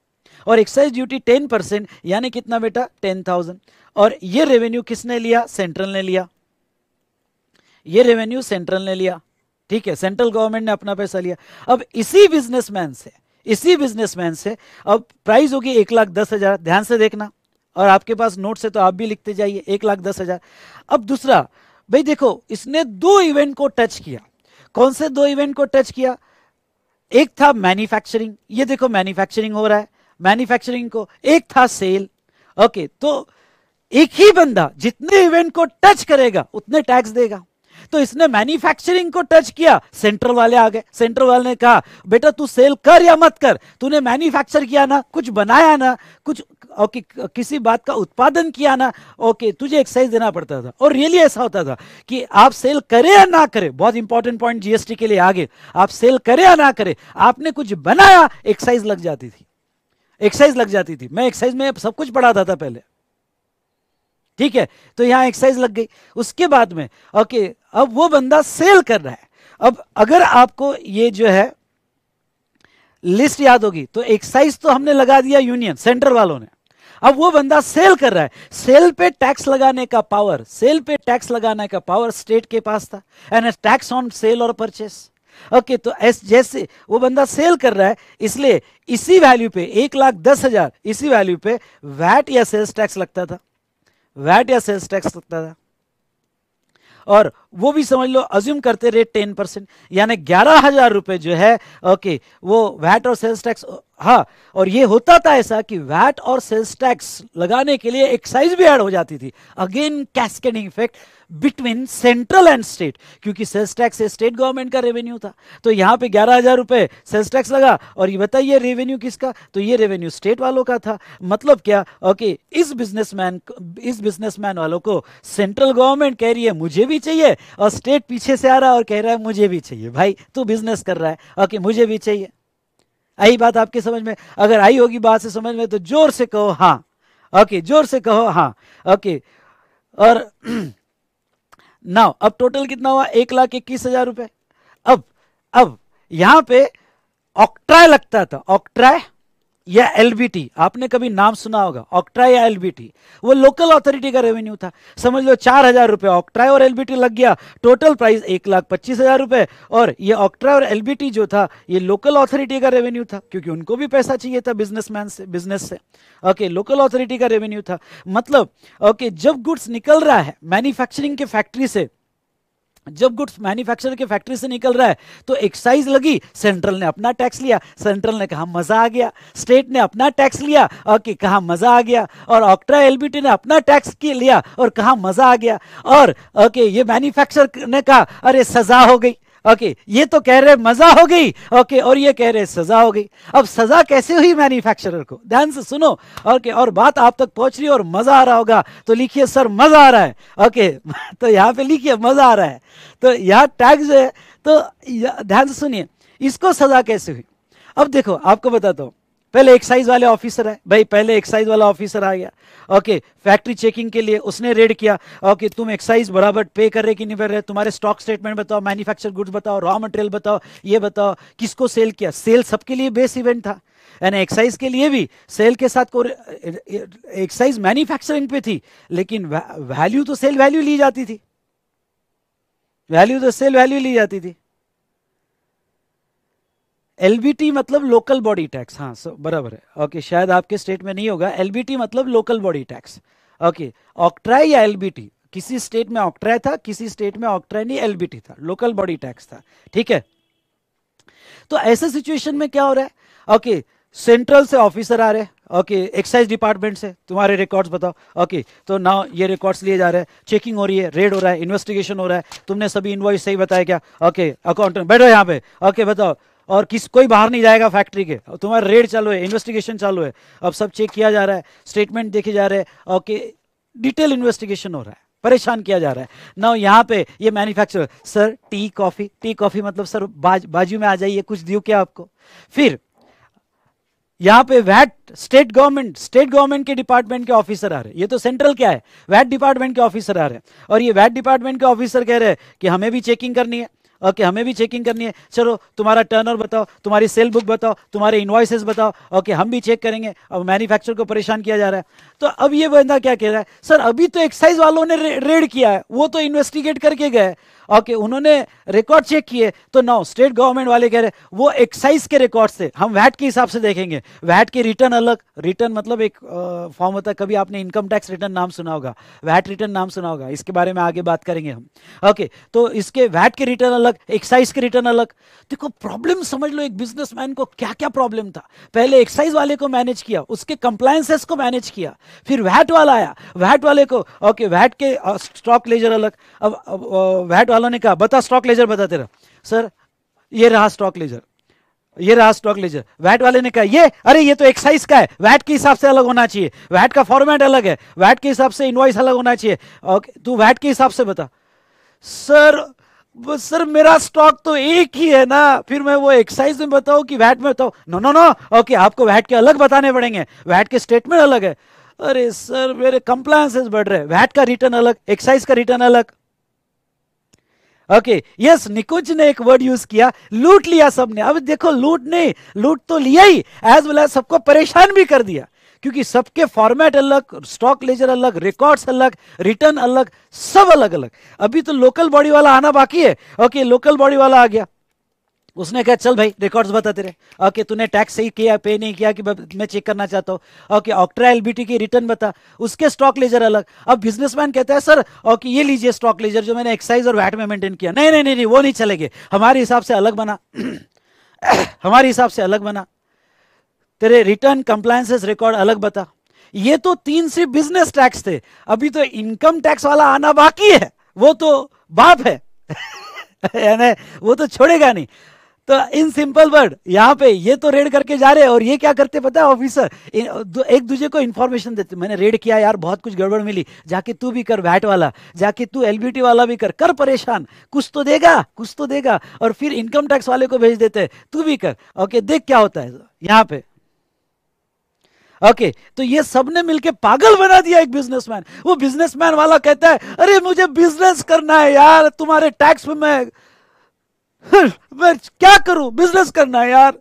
और एक्साइज ड्यूटी टेन परसेंट यानी कितना बेटा टेन थाउजेंड और ये रेवेन्यू किसने लिया सेंट्रल ने लिया ये रेवेन्यू सेंट्रल ने लिया ठीक है सेंट्रल गवर्नमेंट ने अपना पैसा लिया अब इसी बिजनेसमैन से इसी बिजनेसमैन से अब प्राइस होगी एक लाख दस हजार ध्यान से देखना और आपके पास नोट्स है तो आप भी लिखते जाइए एक लाख दस हजार अब दूसरा भाई देखो इसने दो इवेंट को टच किया कौन से दो इवेंट को टच किया एक था मैन्युफैक्चरिंग ये देखो मैन्युफैक्चरिंग हो रहा है मैन्युफैक्चरिंग को एक था सेल ओके तो एक ही बंदा जितने इवेंट को टच करेगा उतने टैक्स देगा तो इसने मैन्युफैक्चरिंग को टच किया सेंट्रल वाले आ गए सेंट्रल वाले ने कहा बेटा तू सेल कर या मत कर तूने मैन्युफैक्चर किया ना कुछ बनाया ना कुछ ओके किसी बात का उत्पादन किया ना ओके तुझे एक्साइज देना पड़ता था और रियली ऐसा होता था कि आप सेल करें या ना करें बहुत इंपॉर्टेंट पॉइंट जीएसटी के लिए आगे आप सेल करें या ना करें आपने कुछ बनाया एक्साइज लग जाती थी एक्साइज लग जाती थी मैं एक्सरसाइज में सब कुछ पढ़ाता था पहले ठीक है तो यहां एक्साइज लग गई उसके बाद में ओके अब वो बंदा सेल कर रहा है अब अगर आपको ये जो है लिस्ट याद होगी तो एक्साइज तो हमने लगा दिया यूनियन सेंटर वालों ने अब वो बंदा सेल कर रहा है सेल पे टैक्स लगाने का पावर सेल पे टैक्स लगाने का पावर स्टेट के पास था एंड टैक्स ऑन सेल और परचेस ओके okay, तो एस जैसे वो बंदा सेल कर रहा है इसलिए इसी वैल्यू पे एक लाख दस हजार इसी वैल्यू पे वैट या सेल्स टैक्स लगता था वैट या सेल्स टैक्स लगता था और वो भी समझ लो अज्यूम करते रेट टेन परसेंट यानी ग्यारह हजार रुपए जो है ओके okay, वो वैट और सेल्स टैक्स हाँ और ये होता था ऐसा कि वैट और सेल्स टैक्स लगाने के लिए एक्साइज भी ऐड हो जाती थी again cascading effect between central and state क्योंकि सेल्स टैक्स स्टेट गवर्नमेंट का रेवेन्यू था तो यहाँ पे ग्यारह हजार रुपये सेल्स टैक्स लगा और ये बताइए रेवेन्यू किसका तो ये रेवेन्यू स्टेट वालों का था मतलब क्या ओके इस बिजनेसमैन इस बिजनेसमैन वालों को सेंट्रल गवर्नमेंट कह रही है मुझे भी चाहिए और स्टेट पीछे से आ रहा है और कह रहा है मुझे भी चाहिए भाई तू बिजनेस कर रहा है ओके मुझे भी चाहिए आई बात आपके समझ में अगर आई होगी बात से समझ में तो जोर से कहो हाँ ओके जोर से कहो हाँ ओके और नाउ अब टोटल कितना हुआ एक लाख इक्कीस हजार रुपए अब अब यहां पे ऑक्ट्राय लगता था ऑक्ट्राय या एलबीटी आपने कभी नाम सुना होगा ऑक्ट्रा या एलबीटी वो लोकल अथॉरिटी का रेवेन्यू था समझ लो चार हजार रुपए ऑक्ट्रा और एलबीटी लग गया टोटल प्राइस एक लाख पच्चीस हजार रुपए और ये ऑक्ट्रा और एलबीटी जो था ये लोकल अथॉरिटी का रेवेन्यू था क्योंकि उनको भी पैसा चाहिए था बिजनेसमैन से बिजनेस से ओके लोकल अथॉरिटी का रेवेन्यू था मतलब ओके जब गुड्स निकल रहा है मैन्युफैक्चरिंग के फैक्ट्री से जब गुड्स मैन्युफैक्चरर के फैक्ट्री से निकल रहा है तो एक्साइज लगी सेंट्रल ने अपना टैक्स लिया सेंट्रल ने कहा मजा आ गया स्टेट ने अपना टैक्स लिया और कि कहा मजा आ गया और ऑक्ट्रा एलबीटी ने अपना टैक्स लिया और कहा मजा आ गया और ओके ये मैन्युफैक्चर ने कहा अरे सजा हो गई ओके ये तो कह रहे मजा हो गई ओके और ये कह रहे सजा हो गई अब सजा कैसे हुई मैन्युफैक्चरर को ध्यान से सुनो ओके और बात आप तक पहुंच रही है और मजा आ रहा होगा तो लिखिए सर मजा आ रहा है ओके तो यहाँ पे लिखिए मजा आ रहा है तो यहाँ टैग जो है तो ध्यान से सुनिए इसको सजा कैसे हुई अब देखो आपको बताता हूँ पहले एक्साइज वाले ऑफिसर है भाई पहले एक्साइज वाला ऑफिसर आ गया ओके फैक्ट्री चेकिंग के लिए उसने रेड किया ओके तुम एक्साइज बराबर पे कर रहे कि नहीं कर रहे तुम्हारे स्टॉक स्टेटमेंट बताओ मैन्युफैक्चर गुड्स बताओ रॉ मटेरियल बताओ ये बताओ किसको सेल किया सेल सबके लिए बेस इवेंट था एंड एक्साइज के लिए भी सेल के साथ एक्साइज मैन्युफैक्चरिंग पे थी लेकिन वैल्यू तो सेल वैल्यू ली जाती थी वैल्यू तो सेल वैल्यू ली जाती थी एलबीटी मतलब लोकल बॉडी टैक्स हाँ बराबर है ओके शायद आपके स्टेट में नहीं होगा एलबीटी मतलब local body tax okay octroi या एलबीटी किसी स्टेट में ऑक्ट्राई था किसी स्टेट में ऑक्ट्राई नहीं एलबीटी था लोकल बॉडी टैक्स था ठीक है तो ऐसे सिचुएशन में क्या हो रहा है ओके okay, सेंट्रल से ऑफिसर आ रहे ओके एक्साइज डिपार्टमेंट से तुम्हारे रिकॉर्ड्स बताओ ओके तो नाउ ये रिकॉर्ड्स लिए जा रहे हैं चेकिंग हो रही है रेड हो रहा है इन्वेस्टिगेशन हो रहा है तुमने सभी इन्वॉइस सही बताया क्या ओके अकाउंटेंट बैठो यहाँ पे ओके बताओ और किस कोई बाहर नहीं जाएगा फैक्ट्री के तुम्हारे रेड चालू है इन्वेस्टिगेशन चालू है अब सब चेक किया जा रहा है स्टेटमेंट देखे जा रहे हैं और डिटेल इन्वेस्टिगेशन हो रहा है परेशान किया जा रहा है ना यहाँ पे ये manufacturer sir tea coffee tea coffee मतलब सर बाज, बाजू में आ जाइए कुछ दियो क्या आपको फिर यहाँ पे VAT state government state government के डिपार्टमेंट के ऑफिसर आ रहे ये तो सेंट्रल क्या है वैट डिपार्टमेंट के ऑफिसर आ रहे हैं और ये वैट डिपार्टमेंट के ऑफिसर कह रहे हैं कि हमें भी चेकिंग करनी है ओके हमें भी चेकिंग करनी है चलो तुम्हारा टर्नर बताओ तुम्हारी सेल बुक बताओ तुम्हारे इन्वाइसेस बताओ ओके हम भी चेक करेंगे अब मैन्युफैक्चर को परेशान किया जा रहा है तो अब ये बंदा क्या कह रहा है सर अभी तो एक्साइज वालों ने रेड किया है वो तो इन्वेस्टिगेट करके गए ओके उन्होंने रिकॉर्ड चेक किए तो नाउ स्टेट गवर्नमेंट वाले कह रहे वो एक्साइज के रिकॉर्ड से हम वैट के हिसाब से देखेंगे वैट के रिटर्न अलग रिटर्न मतलब एक फॉर्म होता है कभी आपने इनकम टैक्स रिटर्न नाम सुना होगा वैट रिटर्न नाम सुना होगा इसके बारे में आगे बात करेंगे हम ओके तो इसके वैट के रिटर्न अलग एक्साइज के रिटर्न अलग देखो प्रॉब्लम समझ लो एक बिजनेसमैन को क्या क्या प्रॉब्लम था पहले एक्साइज वाले को मैनेज किया उसके कंप्लायसेस को मैनेज किया फिर वैट वाला आया वैट वाले को ओके वैट के स्टॉक लेजर अलग अब वैट वालों ने कहा बता स्टॉक लेजर बता तेरा सर ये रहा स्टॉक लेजर ये रहा स्टॉक लेजर वैट वाले ने कहा ये अरे ये तो एक्साइज का है वैट के हिसाब से अलग होना चाहिए वैट का फॉर्मेट अलग है वैट के हिसाब से इनवॉइस अलग होना चाहिए तू वैट के हिसाब से बता सर सर मेरा स्टॉक तो एक ही है ना फिर मैं वो एक्साइज में बताऊँ कि वैट में बताऊँ नो नो नो ओके आपको वैट के अलग बताने पड़ेंगे वैट के स्टेटमेंट अलग है अरे सर मेरे कंप्लायसेस बढ़ रहे वैट का रिटर्न अलग एक्साइज का रिटर्न अलग ओके यस निकुंज ने एक वर्ड यूज किया लूट लिया सबने अब देखो लूट नहीं लूट तो लिया ही एज वेल एज सबको परेशान भी कर दिया क्योंकि सबके फॉर्मेट अलग स्टॉक लेजर अलग रिकॉर्ड्स अलग रिटर्न अलग सब अलग अलग अभी तो लोकल बॉडी वाला आना बाकी है ओके लोकल बॉडी वाला आ गया उसने कहा चल भाई रिकॉर्ड्स बता तेरे ओके तूने टैक्स सही किया पे नहीं किया कि मैं चेक करना चाहता हूँ ओके ऑक्ट्रा एल की रिटर्न बता उसके स्टॉक लेजर अलग अब बिजनेसमैन कहता है सर ओके ये लीजिए स्टॉक लेजर जो मैंने एक्साइज और वैट में मेंटेन किया नहीं नहीं नहीं वो नहीं चलेंगे हमारे हिसाब से अलग बना हमारे हिसाब से अलग बना तेरे रिटर्न कंप्लायसेस रिकॉर्ड अलग बता ये तो तीन सिर्फ बिजनेस टैक्स थे अभी तो इनकम टैक्स वाला आना बाकी है वो तो बाप है वो तो छोड़ेगा नहीं तो इन सिंपल वर्ड यहाँ पे ये तो रेड करके जा रहे हैं और ये क्या करते पता है ऑफिसर एक दूसरे को इन्फॉर्मेशन देते मैंने रेड किया यार बहुत कुछ गड़बड़ मिली जाके तू भी कर वैट वाला जाके तू एलबीटी वाला भी कर कर परेशान कुछ तो देगा कुछ तो देगा और फिर इनकम टैक्स वाले को भेज देते हैं तू भी कर ओके देख क्या होता है यहाँ पे ओके okay, तो ये सबने मिलके पागल बना दिया एक बिजनेसमैन वो बिजनेसमैन वाला कहता है अरे मुझे बिजनेस करना है यार तुम्हारे टैक्स में मैं मैं क्या करूं बिजनेस करना है यार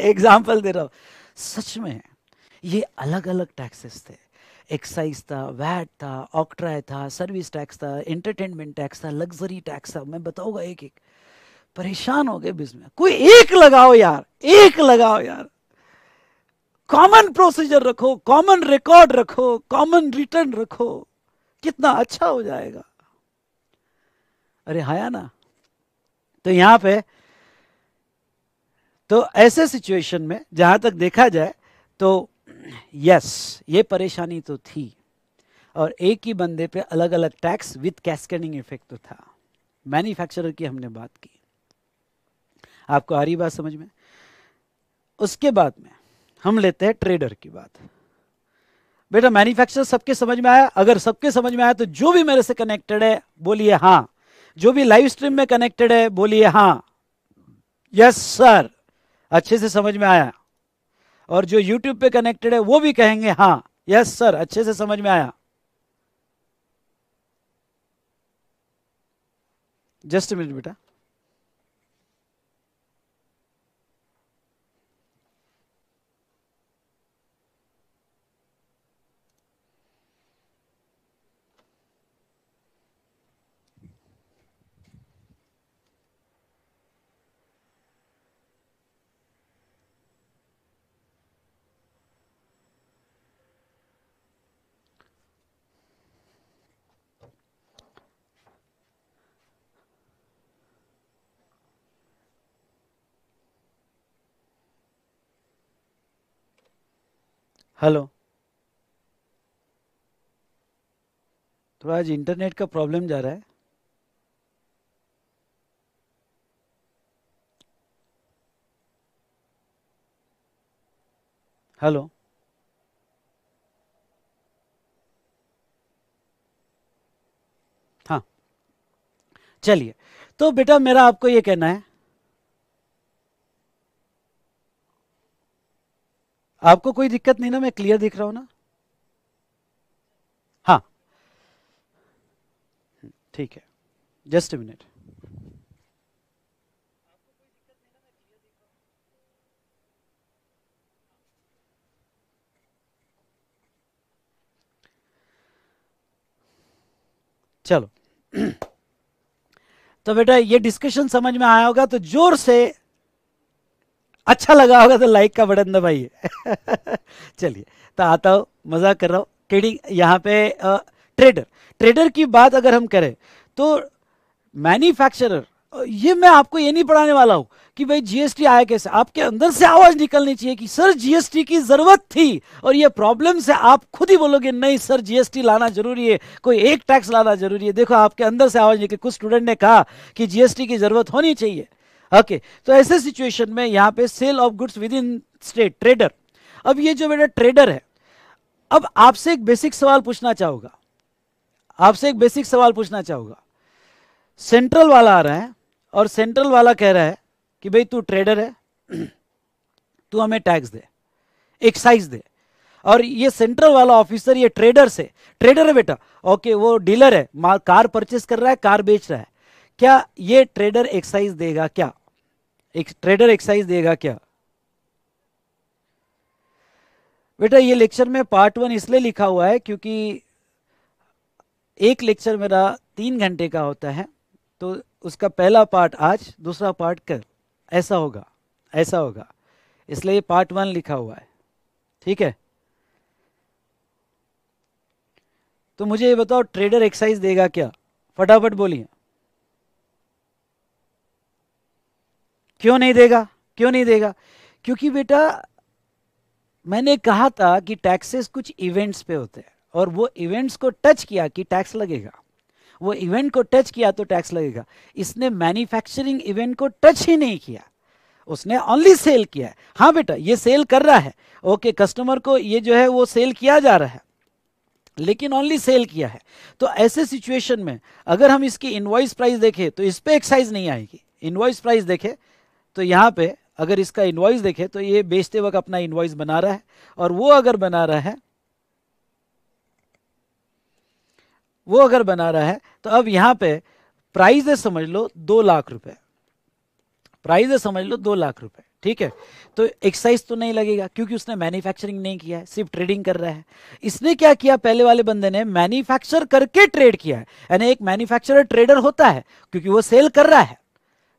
एग्जाम्पल दे रहा हूं सच में ये अलग अलग टैक्सेस थे एक्साइज था वैट था ऑक्ट्राय था सर्विस टैक्स था एंटरटेनमेंट टैक्स था लग्जरी टैक्स था मैं बताऊंगा एक एक परेशान हो गए बिजनेस कोई एक लगाओ यार एक लगाओ यार कॉमन प्रोसीजर रखो कॉमन रिकॉर्ड रखो कॉमन रिटर्न रखो कितना अच्छा हो जाएगा अरे हाया ना तो यहां पे तो ऐसे सिचुएशन में जहां तक देखा जाए तो यस ये परेशानी तो थी और एक ही बंदे पे अलग अलग टैक्स विथ कैस्केडिंग इफेक्ट तो था मैन्युफैक्चरर की हमने बात की आपको आ रही बात समझ में उसके बाद में हम लेते हैं ट्रेडर की बात बेटा मैन्युफैक्चरर सबके समझ में आया अगर सबके समझ में आया तो जो भी मेरे से कनेक्टेड है बोलिए हाँ जो भी लाइव स्ट्रीम में कनेक्टेड है बोलिए हाँ यस सर अच्छे से समझ में आया और जो यूट्यूब पे कनेक्टेड है वो भी कहेंगे हाँ यस सर अच्छे से समझ में आया जस्ट मिनट बेटा हेलो थोड़ा तो आज इंटरनेट का प्रॉब्लम जा रहा है हेलो हाँ चलिए तो बेटा मेरा आपको ये कहना है आपको कोई दिक्कत नहीं ना मैं क्लियर दिख रहा हूं ना हाँ ठीक है जस्ट मिनट चलो तो बेटा ये डिस्कशन समझ में आया होगा तो जोर से अच्छा लगा होगा तो लाइक का बटन दबाइए चलिए तो आता हूँ मजाक कर रहा हूँ ट्रेडिंग यहाँ पे ट्रेडर ट्रेडर की बात अगर हम करें तो मैन्युफैक्चरर ये मैं आपको ये नहीं पढ़ाने वाला हूं कि भाई जीएसटी आया कैसे आपके अंदर से आवाज निकलनी चाहिए कि सर जीएसटी की जरूरत थी और ये प्रॉब्लम से आप खुद ही बोलोगे नहीं सर जीएसटी लाना जरूरी है कोई एक टैक्स लाना जरूरी है देखो आपके अंदर से आवाज निकले कुछ स्टूडेंट ने कहा कि जीएसटी की जरूरत होनी चाहिए ओके तो ऐसे सिचुएशन में यहां पे sale of goods within state trader अब ये जो बेटा ट्रेडर है अब आपसे एक बेसिक सवाल पूछना चाहूंगा आपसे एक बेसिक सवाल पूछना चाहूंगा सेंट्रल वाला आ रहा है और सेंट्रल वाला कह रहा है कि भाई तू ट्रेडर है तू हमें टैक्स दे एक्साइज दे और ये सेंट्रल वाला ऑफिसर ये ट्रेडर से ट्रेडर है बेटा ओके वो डीलर है कार परचेस कर रहा है कार बेच रहा है क्या ये ट्रेडर एक्साइज देगा क्या एक ट्रेडर एक्साइज देगा क्या बेटा ये लेक्चर में पार्ट वन इसलिए लिखा हुआ है क्योंकि एक लेक्चर मेरा तीन घंटे का होता है तो उसका पहला पार्ट आज दूसरा पार्ट कल ऐसा होगा ऐसा होगा इसलिए पार्ट वन लिखा हुआ है ठीक है तो मुझे ये बताओ ट्रेडर एक्साइज देगा क्या फटाफट बोलिए क्यों नहीं देगा क्यों नहीं देगा क्योंकि बेटा मैंने कहा था कि टैक्सेस कुछ इवेंट्स पे होते हैं और वो इवेंट्स को टच किया कि टैक्स लगेगा वो इवेंट को टच किया तो टैक्स लगेगा इसने मैन्युफैक्चरिंग इवेंट को टच ही नहीं किया उसने ऑनली सेल किया है हाँ बेटा ये सेल कर रहा है ओके कस्टमर को ये जो है वो सेल किया जा रहा है लेकिन ओनली सेल किया है तो ऐसे सिचुएशन में अगर हम इसकी इनवाइस प्राइस देखें तो इस पर एक्साइज नहीं आएगी इनवाइस प्राइस देखें तो यहाँ पे अगर इसका इन्वाइस देखें तो ये बेचते वक्त अपना इन्वाइस बना रहा है और वो अगर बना रहा है वो अगर बना रहा है तो अब यहाँ पे प्राइस समझ लो दो लाख रुपए प्राइस समझ लो दो लाख रुपए ठीक है तो एक्साइज तो नहीं लगेगा क्योंकि उसने मैन्युफैक्चरिंग नहीं किया है सिर्फ ट्रेडिंग कर रहा है इसने क्या किया पहले वाले बंदे ने मैन्युफैक्चर करके ट्रेड किया है यानी एक मैन्युफैक्चरर ट्रेडर होता है क्योंकि वो सेल कर रहा है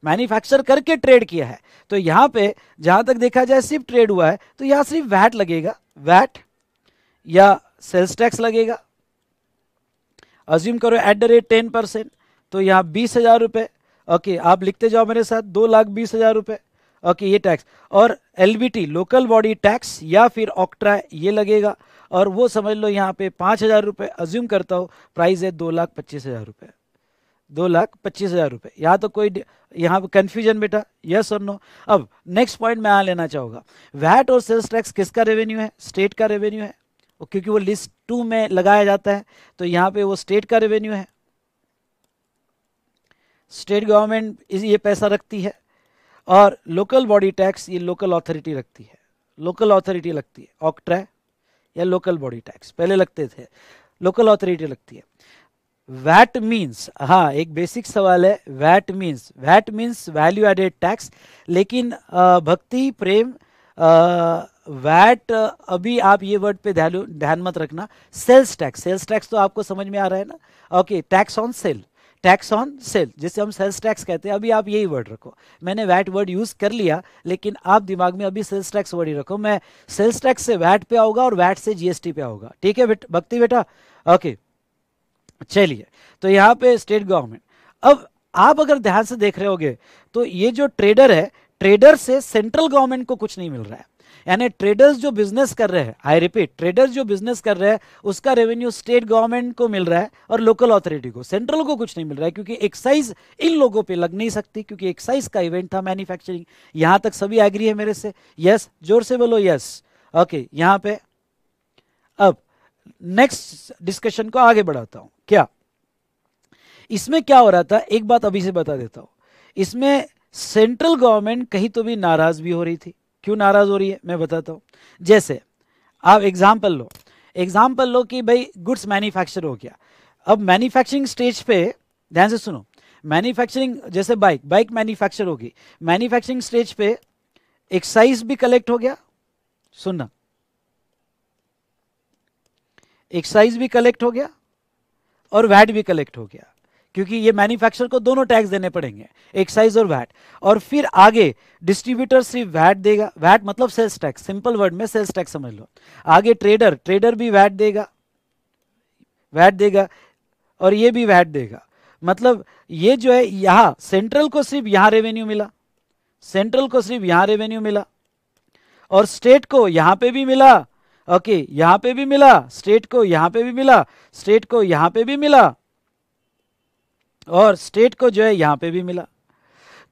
मैन्युफैक्चर करके ट्रेड किया है तो यहाँ पे जहां तक देखा जाए सिर्फ ट्रेड हुआ है तो यहाँ सिर्फ वैट लगेगा वैट या सेल्स टैक्स लगेगा अज्यूम करो at the rate ten percent तो यहां बीस हज़ार रुपए ओके आप लिखते जाओ मेरे साथ दो लाख बीस हज़ार रुपए ओके ये टैक्स और एलबीटी लोकल बॉडी टैक्स या फिर ऑक्ट्रा ये लगेगा और वो समझ लो यहाँ पे पांच हज़ार रुपए अज्यूम करता हूं प्राइस है दो लाख पच्चीस हज़ार रुपए दो लाख पच्चीस हज़ार रुपये यहाँ तो कोई यहाँ पर कन्फ्यूजन बेटा यस और नो अब नेक्स्ट पॉइंट मैं यहाँ लेना चाहूँगा वैट और सेल्स टैक्स किसका रेवेन्यू है स्टेट का रेवेन्यू है क्योंकि वो लिस्ट टू में लगाया जाता है तो यहाँ पे वो स्टेट का रेवेन्यू है स्टेट गवर्नमेंट ये पैसा रखती है और लोकल बॉडी टैक्स ये लोकल अथॉरिटी रखती है लोकल अथॉरिटी लगती है ऑक्ट्रा या लोकल बॉडी टैक्स पहले लगते थे लोकल अथॉरिटी लगती है वैट मीन्स हाँ एक बेसिक सवाल है VAT means VAT means value added tax लेकिन भक्ति प्रेम वैट अभी आप ये वर्ड पे ध्यान मत रखना सेल्स टैक्स सेल्स टैक्स तो आपको समझ में आ रहा है ना okay tax on sale tax on sale जिसे हम सेल्स टैक्स कहते हैं अभी आप यही वर्ड रखो मैंने वैट वर्ड यूज़ कर लिया लेकिन आप दिमाग में अभी सेल्स टैक्स वर्ड ही रखो मैं सेल्स टैक्स से वैट पे आऊंगा और वैट से जीएसटी पे आऊंगा ठीक है भक्ति बेटा ओके चलिए तो यहाँ पे स्टेट गवर्नमेंट अब आप अगर ध्यान से देख रहे होगे तो ये जो ट्रेडर है ट्रेडर से सेंट्रल गवर्नमेंट को कुछ नहीं मिल रहा है यानी ट्रेडर्स जो बिजनेस कर रहे हैं आई रिपीट ट्रेडर्स जो बिजनेस कर रहे हैं उसका रेवेन्यू स्टेट गवर्नमेंट को मिल रहा है और लोकल अथॉरिटी को सेंट्रल को कुछ नहीं मिल रहा है क्योंकि एक्साइज इन लोगों पे लग नहीं सकती क्योंकि एक्साइज का इवेंट था मैन्युफैक्चरिंग यहां तक सभी एग्री है मेरे से यस जोर से बोलो यस ओके यहां पर अब नेक्स्ट डिस्कशन को आगे बढ़ाता हूं क्या इसमें क्या हो रहा था एक बात अभी से बता देता हूं इसमें सेंट्रल गवर्नमेंट कहीं तो भी नाराज भी हो रही थी क्यों नाराज हो रही है मैं बताता हूं जैसे आप एग्जाम्पल लो एग्जाम्पल लो कि भाई गुड्स मैन्युफैक्चर हो गया अब मैन्युफैक्चरिंग स्टेज पे ध्यान से सुनो मैन्युफैक्चरिंग जैसे बाइक बाइक मैन्युफैक्चर होगी मैन्युफैक्चरिंग स्टेज पे एक्साइज भी कलेक्ट हो गया सुनना एक्साइज भी कलेक्ट हो गया और वैट भी कलेक्ट हो गया क्योंकि ये मैन्युफैक्चरर को दोनों टैक्स देने पड़ेंगे एक्साइज और वैट और फिर आगे डिस्ट्रीब्यूटर सिर्फ वैट देगा वैट मतलब सेल्स टैक्स सिंपल वर्ड में सेल्स टैक्स समझ लो आगे ट्रेडर ट्रेडर भी वैट देगा वैट देगा और ये भी वैट देगा मतलब ये जो है यहां सेंट्रल को सिर्फ यहां रेवेन्यू मिला सेंट्रल को सिर्फ यहां रेवेन्यू मिला और स्टेट को यहां पे भी मिला ओके okay, यहाँ पे भी मिला स्टेट को यहां पे भी मिला स्टेट को यहां पे भी मिला और स्टेट को जो है यहां पे भी मिला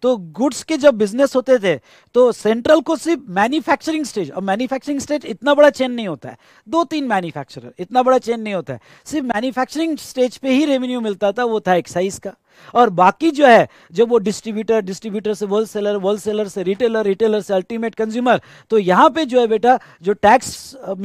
तो गुड्स के जब बिजनेस होते थे तो सेंट्रल को सिर्फ मैन्युफैक्चरिंग स्टेज और मैन्युफैक्चरिंग स्टेज इतना बड़ा चेन नहीं होता है दो तीन मैन्युफैक्चरर इतना बड़ा चेन नहीं होता है सिर्फ मैन्युफैक्चरिंग स्टेज पे ही रेवेन्यू मिलता था वो था एक्साइज का और बाकी जो है जब वो डिस्ट्रीब्यूटर डिस्ट्रीब्यूटर से होलसेलर होलसेलर से रिटेलर रिटेलर से अल्टीमेट कंज्यूमर तो यहां पे जो है बेटा जो टैक्स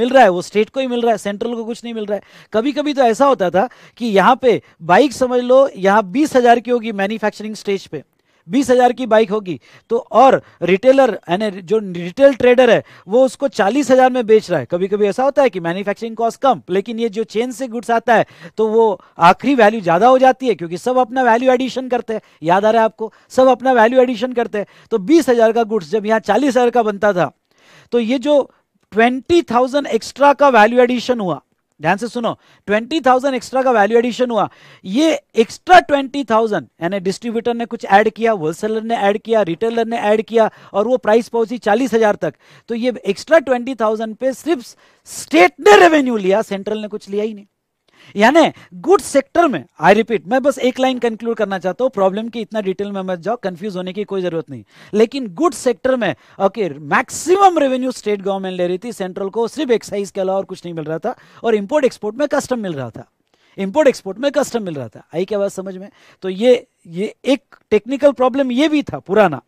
मिल रहा है वो स्टेट को ही मिल रहा है सेंट्रल को कुछ नहीं मिल रहा है कभी कभी तो ऐसा होता था कि यहाँ पे बाइक समझ लो यहां बीस हजार की होगी मैन्युफैक्चरिंग स्टेज पे बीस हजार की बाइक होगी तो और रिटेलर यानी जो रिटेल ट्रेडर है वो उसको चालीस हजार में बेच रहा है कभी कभी ऐसा होता है कि मैन्युफैक्चरिंग कॉस्ट कम लेकिन ये जो चेन से गुड्स आता है तो वो आखिरी वैल्यू ज्यादा हो जाती है क्योंकि सब अपना वैल्यू एडिशन करते हैं याद आ रहा है आपको सब अपना वैल्यू एडिशन करते हैं तो बीस हजार का गुड्स जब यहाँ चालीस हजार का बनता था तो ये जो ट्वेंटी थाउजेंड एक्स्ट्रा का वैल्यू एडिशन हुआ ध्यान से सुनो 20,000 एक्स्ट्रा का वैल्यू एडिशन हुआ ये एक्स्ट्रा 20,000 यानी डिस्ट्रीब्यूटर ने कुछ ऐड किया होलसेलर ने ऐड किया रिटेलर ने ऐड किया और वो प्राइस पहुंची 40,000 तक तो ये एक्स्ट्रा 20,000 पे सिर्फ स्टेट ने रेवेन्यू लिया सेंट्रल ने कुछ लिया ही नहीं यानी गुड सेक्टर में आई रिपीट मैं बस एक लाइन कंक्लूड करना चाहता हूं प्रॉब्लम की इतना डिटेल में मत जाओ कंफ्यूज होने की कोई जरूरत नहीं लेकिन गुड सेक्टर में okay maximum revenue state government ले रही थी सेंट्रल को सिर्फ एक्साइज के अलावा और कुछ नहीं मिल रहा था और इंपोर्ट एक्सपोर्ट में कस्टम मिल रहा था इंपोर्ट एक्सपोर्ट में कस्टम मिल रहा था आई क्या बात समझ में तो ये ये एक टेक्निकल प्रॉब्लम ये भी था पुराना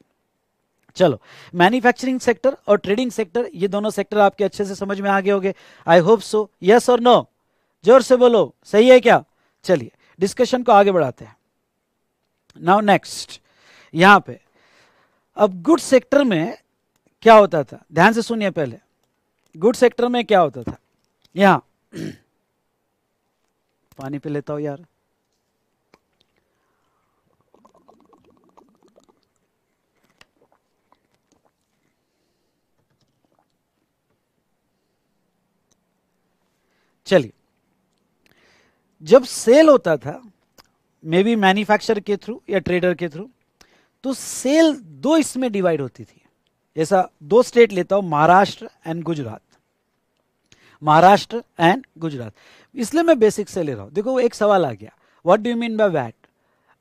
चलो मैन्युफैक्चरिंग सेक्टर और ट्रेडिंग सेक्टर ये दोनों सेक्टर आपके अच्छे से समझ में आ गए होंगे आई होप सो यस और नो जोर से बोलो सही है क्या चलिए डिस्कशन को आगे बढ़ाते हैं नाउ नेक्स्ट यहां पे अब गुड सेक्टर में क्या होता था ध्यान से सुनिए पहले गुड सेक्टर में क्या होता था यहां पानी पे लेता हूं यार चलिए जब सेल होता था मे बी मैन्युफैक्चर के थ्रू या ट्रेडर के थ्रू तो सेल दो इसमें डिवाइड होती थी जैसा दो स्टेट लेता हूं महाराष्ट्र एंड गुजरात महाराष्ट्र एंड गुजरात इसलिए मैं बेसिक से ले रहा हूं देखो एक सवाल आ गया what do you mean by VAT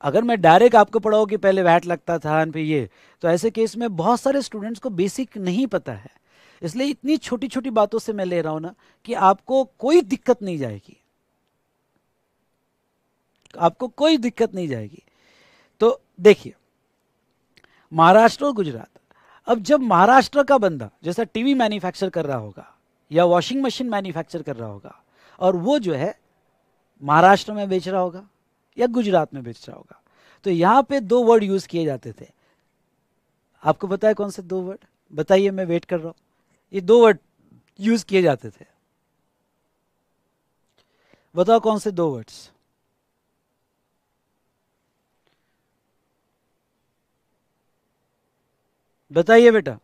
अगर मैं डायरेक्ट आपको पढ़ाऊँ कि पहले वैट लगता था एंड फिर ये तो ऐसे केस में बहुत सारे स्टूडेंट्स को बेसिक नहीं पता है इसलिए इतनी छोटी छोटी बातों से मैं ले रहा हूँ ना कि आपको कोई दिक्कत नहीं जाएगी आपको कोई दिक्कत नहीं जाएगी तो देखिए महाराष्ट्र और गुजरात अब जब महाराष्ट्र का बंदा जैसा टीवी मैन्युफैक्चर कर रहा होगा या वॉशिंग मशीन मैन्युफैक्चर कर रहा होगा और वो जो है महाराष्ट्र में बेच रहा होगा या गुजरात में बेच रहा होगा तो यहां पे दो वर्ड यूज किए जाते थे आपको बताया कौन से दो वर्ड बताइए मैं वेट कर रहा हूं ये दो वर्ड यूज किए जाते थे बताओ कौन से दो वर्ड्स बताइए बेटा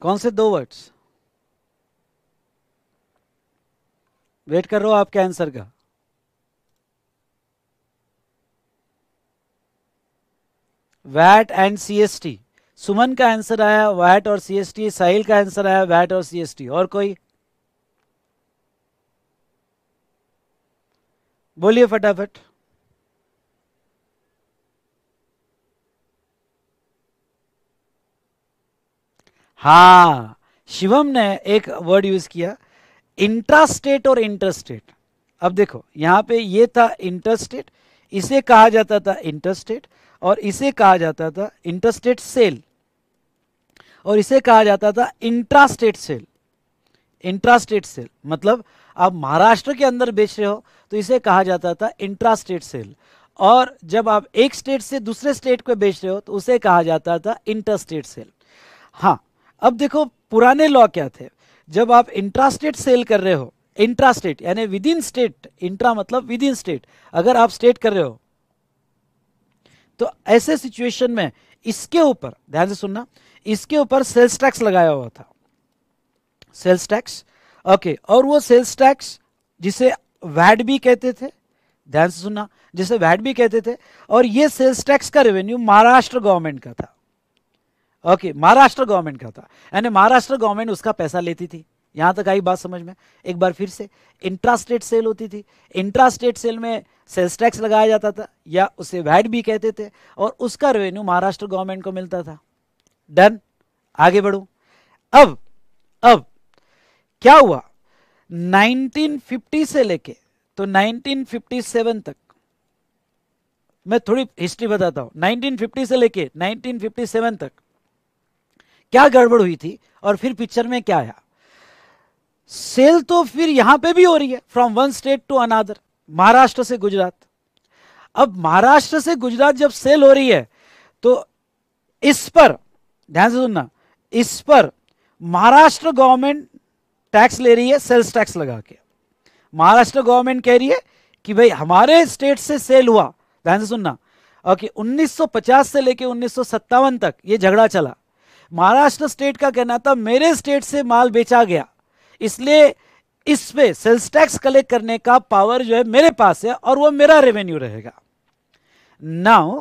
कौन से दो वर्ड्स वेट कर रहा हो आपके आंसर का वैट एंड सीएसटी सुमन का आंसर आया वैट और सीएसटी साहिल का आंसर आया वैट और सीएसटी और कोई बोलिए फटाफट हाँ शिवम ने एक वर्ड यूज किया इंट्रास्टेट और इंटरस्टेट अब देखो यहां पे ये था इंटरस्टेट इसे कहा जाता था इंटरस्टेट और इसे कहा जाता था इंटरस्टेट सेल और इसे कहा जाता था intra state sale intra state sale मतलब आप महाराष्ट्र के अंदर बेच रहे हो तो इसे कहा जाता था इंट्रा स्टेट सेल और जब आप एक स्टेट से दूसरे स्टेट को बेच रहे हो तो उसे कहा जाता था इंटर स्टेट सेल हाँ अब देखो पुराने लॉ क्या थे जब आप इंट्रा स्टेट सेल कर रहे हो इंट्रा स्टेट यानी विद इन स्टेट इंट्रा मतलब विद इन स्टेट अगर आप स्टेट कर रहे हो तो ऐसे सिचुएशन में इसके ऊपर ध्यान से सुनना इसके ऊपर सेल्स टैक्स लगाया हुआ था सेल्स टैक्स ओके और वो सेल्स टैक्स जिसे वैड भी कहते थे ध्यान से सुनना जिसे वैट भी कहते थे और ये सेल्स टैक्स का रेवेन्यू महाराष्ट्र गवर्नमेंट का था ओके महाराष्ट्र गवर्नमेंट का था यानी महाराष्ट्र गवर्नमेंट उसका पैसा लेती थी यहां तक आई बात समझ में एक बार फिर से इंट्रास्टेट सेल होती थी इंट्रास्टेट सेल में सेल्स टैक्स लगाया जाता था या उसे वैट भी कहते थे और उसका रेवेन्यू महाराष्ट्र गवर्नमेंट को मिलता था डन आगे बढ़ू अब अब क्या हुआ 1950 से लेके तो 1957 तक मैं थोड़ी हिस्ट्री बताता हूं 1950 से लेके 1957 तक क्या गड़बड़ हुई थी और फिर पिक्चर में क्या आया सेल तो फिर यहां पे भी हो रही है from one state to another Maharashtra से गुजरात अब महाराष्ट्र से गुजरात जब सेल हो रही है तो इस पर ध्यान से सुनना इस पर महाराष्ट्र गवर्नमेंट टैक्स ले रही है सेल्स टैक्स लगा के महाराष्ट्र गवर्नमेंट कह रही है कि भाई हमारे स्टेट से सेल हुआ ध्यान से सुनना ओके 1950 से लेके उन्नीस तक ये झगड़ा चला महाराष्ट्र स्टेट का कहना था मेरे स्टेट से माल बेचा गया इसलिए इस पे सेल्स टैक्स कलेक्ट करने का पावर जो है मेरे पास है और वो मेरा रेवेन्यू रहेगा नाउ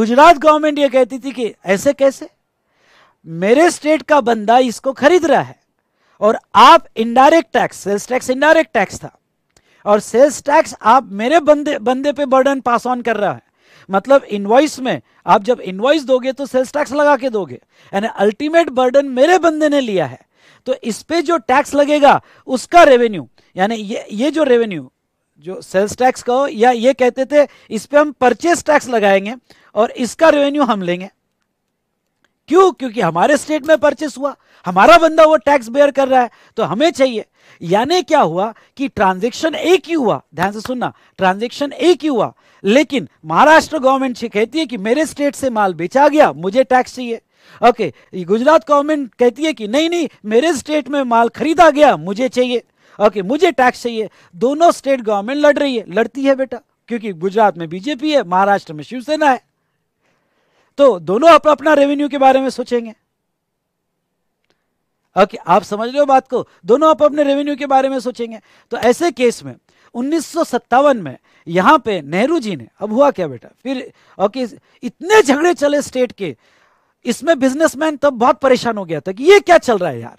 गुजरात गवर्नमेंट ये कहती थी कि ऐसे कैसे मेरे स्टेट का बंदा इसको खरीद रहा है और आप indirect tax sales tax indirect tax था और सेल्स टैक्स आप मेरे बंदे बंदे पे बर्डन पास ऑन कर रहा है मतलब इनवॉइस में आप जब इनवॉइस दोगे तो सेल्स टैक्स लगा के दोगे यानी अल्टीमेट बर्डन मेरे बंदे ने लिया है तो इस पे जो टैक्स लगेगा उसका रेवेन्यू यानी ये ये जो रेवेन्यू जो सेल्स टैक्स का हो या ये कहते थे इस पे हम परचेस टैक्स लगाएंगे और इसका रेवेन्यू हम लेंगे क्यों क्योंकि हमारे स्टेट में परचेस हुआ हमारा बंदा वो टैक्स बेयर कर रहा है तो हमें चाहिए यानी क्या हुआ कि ट्रांजेक्शन एक ही हुआ ध्यान से सुनना ट्रांजेक्शन एक ही हुआ लेकिन महाराष्ट्र गवर्नमेंट कहती है कि मेरे स्टेट से माल बेचा गया मुझे टैक्स चाहिए ओके गुजरात गवर्नमेंट कहती है कि नहीं नहीं मेरे स्टेट में माल खरीदा गया मुझे चाहिए ओके मुझे टैक्स चाहिए दोनों स्टेट गवर्नमेंट लड़ रही है लड़ती है बेटा क्योंकि गुजरात में बीजेपी है महाराष्ट्र में शिवसेना है तो दोनों अपना अपना रेवेन्यू के बारे में सोचेंगे ओके आप समझ रहे हो बात को दोनों आप अपने रेवेन्यू के बारे में सोचेंगे तो ऐसे केस में उन्नीस में यहां पे नेहरू जी ने अब हुआ क्या बेटा फिर ओके इतने झगड़े चले स्टेट के इसमें बिजनेसमैन तब बहुत परेशान हो गया था कि ये क्या चल रहा है यार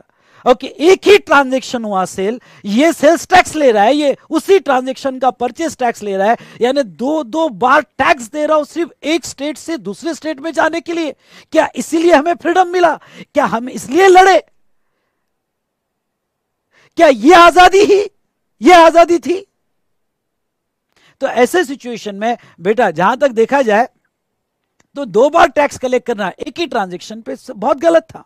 ओके okay, एक ही ट्रांजेक्शन हुआ सेल ये सेल्स टैक्स ले रहा है ये उसी ट्रांजेक्शन का परचेस टैक्स ले रहा है यानी दो दो बार टैक्स दे रहा हूं सिर्फ एक स्टेट से दूसरे स्टेट में जाने के लिए क्या इसीलिए हमें फ्रीडम मिला क्या हम इसलिए लड़े क्या ये आजादी ही ये आजादी थी तो ऐसे सिचुएशन में बेटा जहां तक देखा जाए तो दो बार टैक्स कलेक्ट करना एक ही ट्रांजेक्शन पे बहुत गलत था